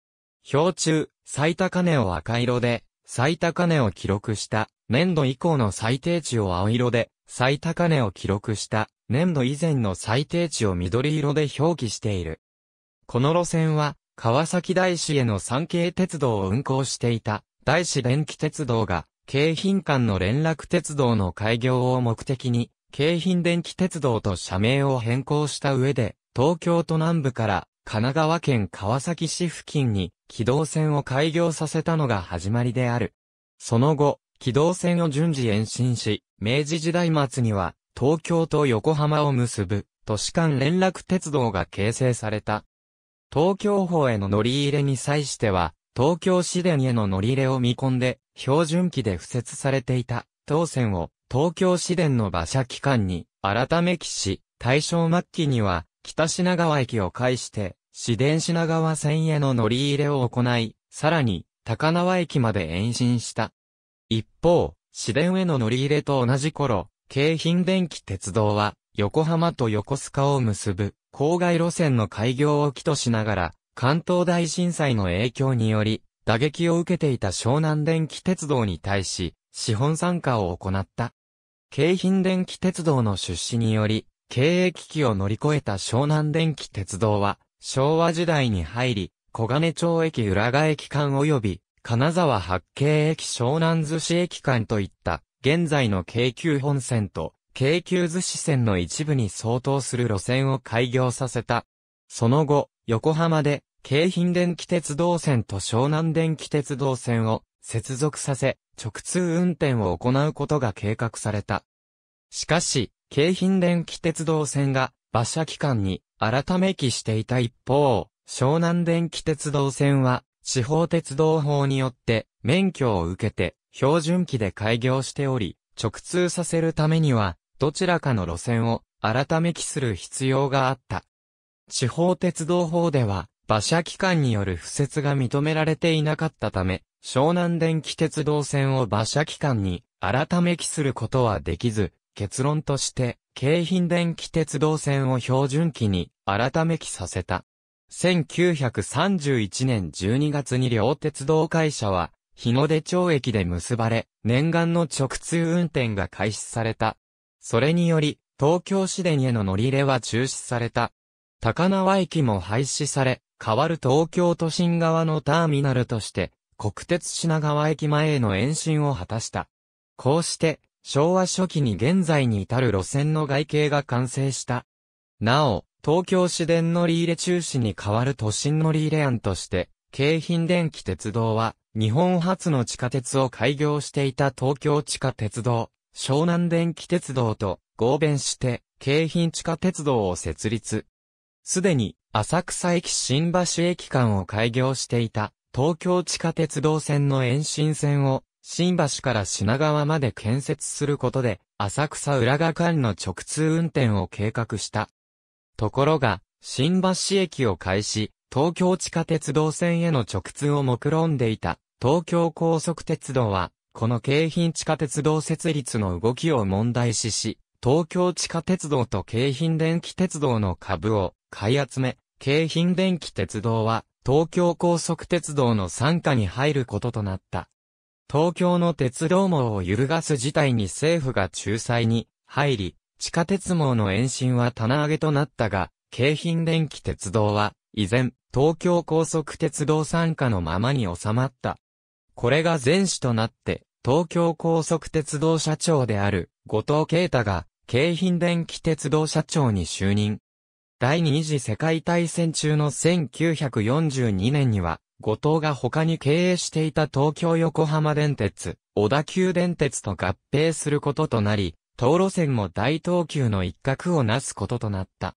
表中、最高値を赤色で、最高値を記録した、年度以降の最低値を青色で、最高値を記録した、年度以前の最低値を緑色で表記している。この路線は、川崎大師への山系鉄道を運行していた、大師電気鉄道が、京浜間の連絡鉄道の開業を目的に、京浜電気鉄道と社名を変更した上で、東京都南部から神奈川県川崎市付近に軌道線を開業させたのが始まりである。その後、軌道線を順次延伸し、明治時代末には東京と横浜を結ぶ都市間連絡鉄道が形成された。東京方への乗り入れに際しては、東京市電への乗り入れを見込んで、標準機で付設されていた、当線を東京市電の馬車機関に改め期し、大正末期には北品川駅を介して市電品川線への乗り入れを行い、さらに高輪駅まで延伸した。一方、市電への乗り入れと同じ頃、京浜電気鉄道は、横浜と横須賀を結ぶ、郊外路線の開業を起としながら、関東大震災の影響により、打撃を受けていた湘南電気鉄道に対し、資本参加を行った。京浜電気鉄道の出資により、経営危機を乗り越えた湘南電気鉄道は、昭和時代に入り、小金町駅浦賀駅間及び、金沢八景駅湘南寿司駅間といった現在の京急本線と京急逗子線の一部に相当する路線を開業させた。その後、横浜で京浜電気鉄道線と湘南電気鉄道線を接続させ、直通運転を行うことが計画された。しかし、京浜電気鉄道線が馬車機関に改め期していた一方、湘南電気鉄道線は地方鉄道法によって免許を受けて標準機で開業しており、直通させるためには、どちらかの路線を改めきする必要があった。地方鉄道法では、馬車機関による敷設が認められていなかったため、湘南電気鉄道線を馬車機関に改めきすることはできず、結論として、京浜電気鉄道線を標準機に改めきさせた。1931年12月に両鉄道会社は日の出町駅で結ばれ、念願の直通運転が開始された。それにより、東京市電への乗り入れは中止された。高輪駅も廃止され、変わる東京都心側のターミナルとして、国鉄品川駅前への延伸を果たした。こうして、昭和初期に現在に至る路線の外形が完成した。なお、東京市電乗り入れ中止に変わる都心乗り入れ案として、京浜電気鉄道は、日本初の地下鉄を開業していた東京地下鉄道、湘南電気鉄道と合弁して、京浜地下鉄道を設立。すでに、浅草駅新橋駅間を開業していた、東京地下鉄道線の延伸線を、新橋から品川まで建設することで、浅草浦賀間の直通運転を計画した。ところが、新橋駅を開始、東京地下鉄道線への直通を目論んでいた東京高速鉄道は、この京浜地下鉄道設立の動きを問題視し、東京地下鉄道と京浜電気鉄道の株を買い集め、京浜電気鉄道は東京高速鉄道の傘下に入ることとなった。東京の鉄道網を揺るがす事態に政府が仲裁に入り、地下鉄網の延伸は棚上げとなったが、京浜電気鉄道は依然東京高速鉄道傘下のままに収まった。これが前史となって、東京高速鉄道社長である、後藤啓太が、京浜電気鉄道社長に就任。第二次世界大戦中の1942年には、後藤が他に経営していた東京横浜電鉄、小田急電鉄と合併することとなり、東路線も大東急の一角をなすこととなった。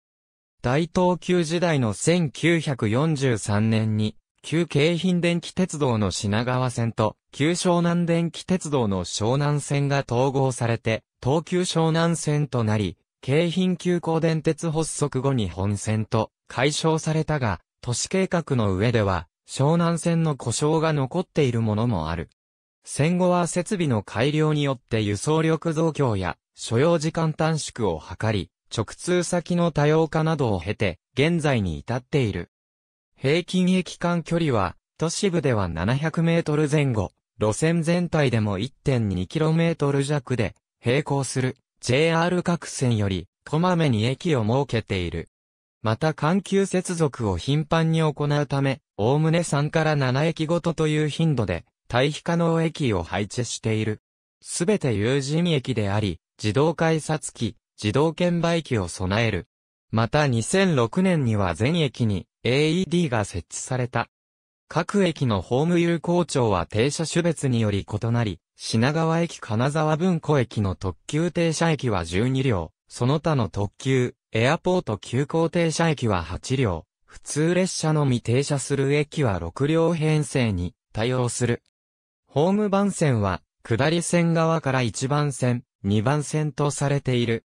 大東急時代の1943年に、旧京浜電気鉄道の品川線と、旧湘南電気鉄道の湘南線が統合されて、東急湘南線となり、京浜急行電鉄発足後に本線と解消されたが、都市計画の上では、湘南線の故障が残っているものもある。戦後は設備の改良によって輸送力増強や所要時間短縮を図り、直通先の多様化などを経て、現在に至っている。平均駅間距離は、都市部では700メートル前後、路線全体でも1 2トル弱で、並行する JR 各線より、こまめに駅を設けている。また緩急接続を頻繁に行うため、おおむね3から7駅ごとという頻度で、対比可能駅を配置している。すべて有人駅であり、自動改札機、自動券売機を備える。また2006年には全駅に AED が設置された。各駅のホーム有効庁は停車種別により異なり、品川駅金沢文庫駅の特急停車駅は12両、その他の特急、エアポート急行停車駅は8両、普通列車のみ停車する駅は6両編成に対応する。ホーム番線は、下り線側から1番線、2番線とされている。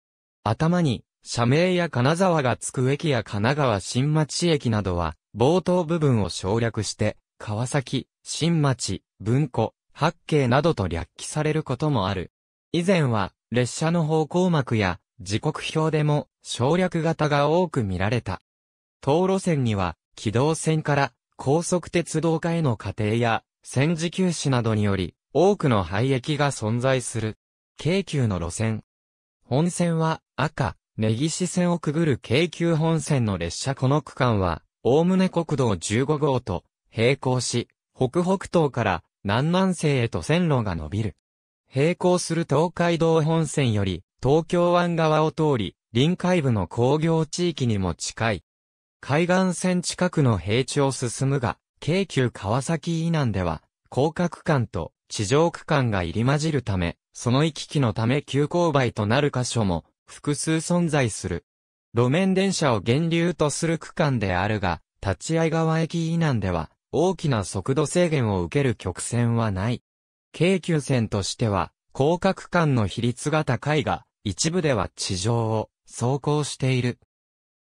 頭に、社名や金沢がつく駅や神奈川新町駅などは、冒頭部分を省略して、川崎、新町、文庫、八景などと略記されることもある。以前は、列車の方向幕や、時刻表でも、省略型が多く見られた。当路線には、軌道線から、高速鉄道化への過程や、戦時休止などにより、多くの廃駅が存在する。京急の路線。本線は、赤、根岸線をくぐる京急本線の列車この区間は、おおむね国道15号と並行し、北北東から南南西へと線路が伸びる。並行する東海道本線より、東京湾側を通り、臨海部の工業地域にも近い。海岸線近くの平地を進むが、京急川崎以南では、高架区間と地上区間が入り混じるため、その行き来のため急勾配となる箇所も複数存在する。路面電車を源流とする区間であるが、立い川駅以南では、大きな速度制限を受ける曲線はない。京急線としては、高架区間の比率が高いが、一部では地上を走行している。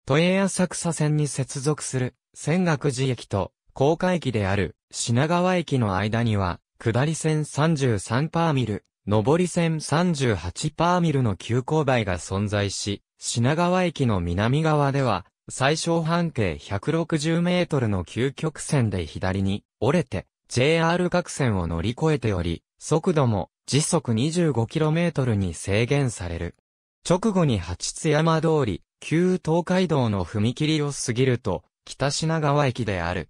都営浅草線に接続する仙岳寺駅と高架駅である品川駅の間には、下り線33パーミル、上り線38パーミルの急勾配が存在し、品川駅の南側では、最小半径160メートルの急曲線で左に折れて、JR 各線を乗り越えており、速度も時速 25km に制限される。直後に八津山通り、旧東海道の踏切を過ぎると、北品川駅である。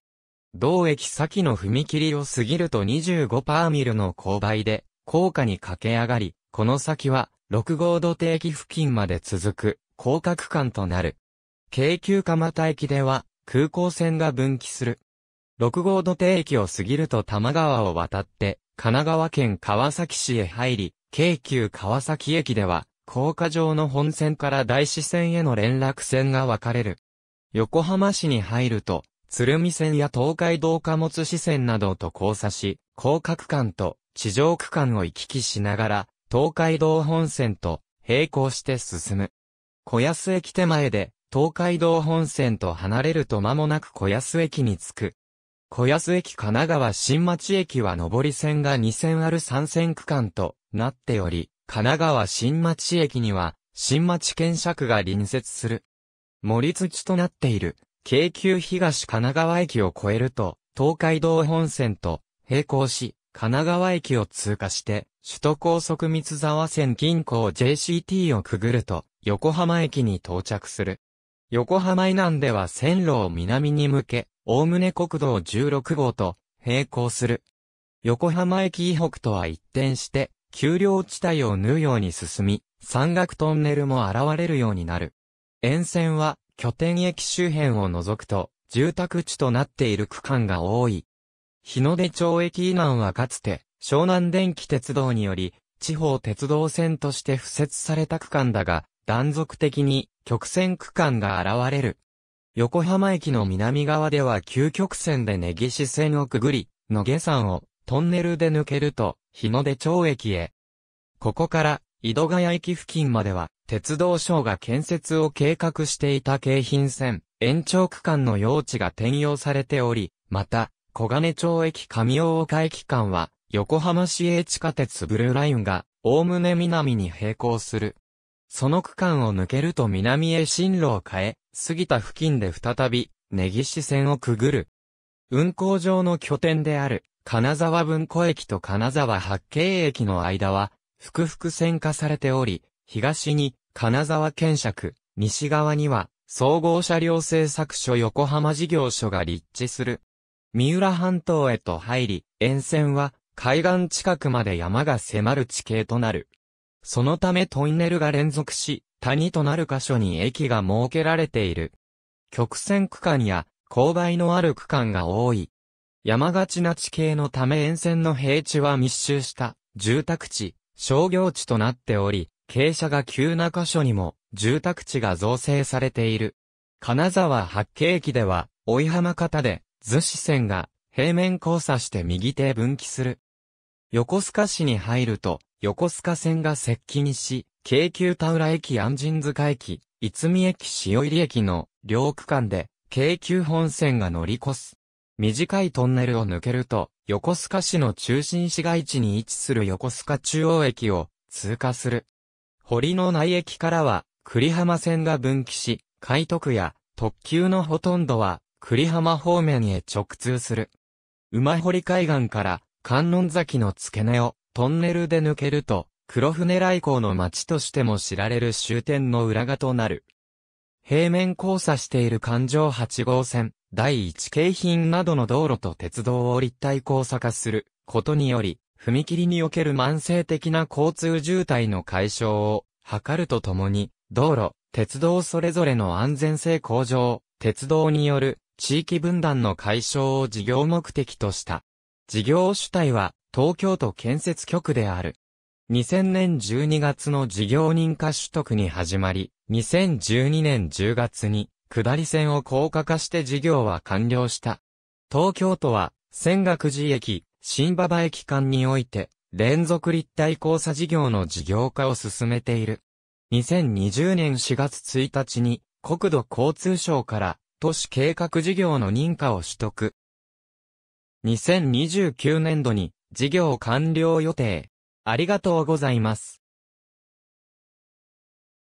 同駅先の踏切を過ぎると25パーミルの勾配で、高架に駆け上がり、この先は、六号土定駅付近まで続く、架角間となる。京急蒲田駅では、空港線が分岐する。六号土定駅を過ぎると多摩川を渡って、神奈川県川崎市へ入り、京急川崎駅では、高架上の本線から大師線への連絡線が分かれる。横浜市に入ると、鶴見線や東海道貨物支線などと交差し、架角間と地上区間を行き来しながら、東海道本線と並行して進む。小安駅手前で、東海道本線と離れると間もなく小安駅に着く。小安駅神奈川新町駅は上り線が2線ある3線区間となっており、神奈川新町駅には新町検区が隣接する。森土となっている京急東神奈川駅を越えると東海道本線と並行し、神奈川駅を通過して、首都高速三沢線近郊 JCT をくぐると、横浜駅に到着する。横浜以南では線路を南に向け、おおむね国道16号と並行する。横浜駅以北とは一転して、丘陵地帯を縫うように進み、山岳トンネルも現れるようになる。沿線は拠点駅周辺を除くと、住宅地となっている区間が多い。日の出町駅以南はかつて、湘南電気鉄道により、地方鉄道線として付設された区間だが、断続的に曲線区間が現れる。横浜駅の南側では急曲線で根岸線をくぐり、野下山をトンネルで抜けると、日の出町駅へ。ここから、井戸ヶ谷駅付近までは、鉄道省が建設を計画していた京浜線、延長区間の用地が転用されており、また、小金町駅上大岡駅間は、横浜市営地下鉄ブルーラインが、おおむね南に並行する。その区間を抜けると南へ進路を変え、杉田付近で再び、根岸線をくぐる。運行上の拠点である、金沢文庫駅と金沢八景駅の間は、複々線化されており、東に金沢検尺、西側には、総合車両製作所横浜事業所が立地する。三浦半島へと入り、沿線は海岸近くまで山が迫る地形となる。そのためトンネルが連続し、谷となる箇所に駅が設けられている。曲線区間や勾配のある区間が多い。山がちな地形のため沿線の平地は密集した住宅地、商業地となっており、傾斜が急な箇所にも住宅地が造成されている。金沢八景駅では、追浜方で図子線が平面交差して右手分岐する。横須賀市に入ると、横須賀線が接近し、京急田浦駅安神塚駅、泉駅塩入駅の両区間で、京急本線が乗り越す。短いトンネルを抜けると、横須賀市の中心市街地に位置する横須賀中央駅を通過する。堀の内駅からは、栗浜線が分岐し、海徳や特急のほとんどは栗浜方面へ直通する。馬堀海岸から観音崎の付け根をトンネルで抜けると、黒船来航の町としても知られる終点の裏側となる。平面交差している環状8号線、第1京浜などの道路と鉄道を立体交差化することにより、踏切における慢性的な交通渋滞の解消を図るとともに、道路、鉄道それぞれの安全性向上、鉄道による地域分断の解消を事業目的とした。事業主体は東京都建設局である。2000年12月の事業認可取得に始まり、2012年10月に下り線を高架化して事業は完了した。東京都は仙岳寺駅、新馬場駅間において連続立体交差事業の事業化を進めている。2020年4月1日に国土交通省から都市計画事業の認可を取得。2029年度に事業完了予定。ありがとうございます。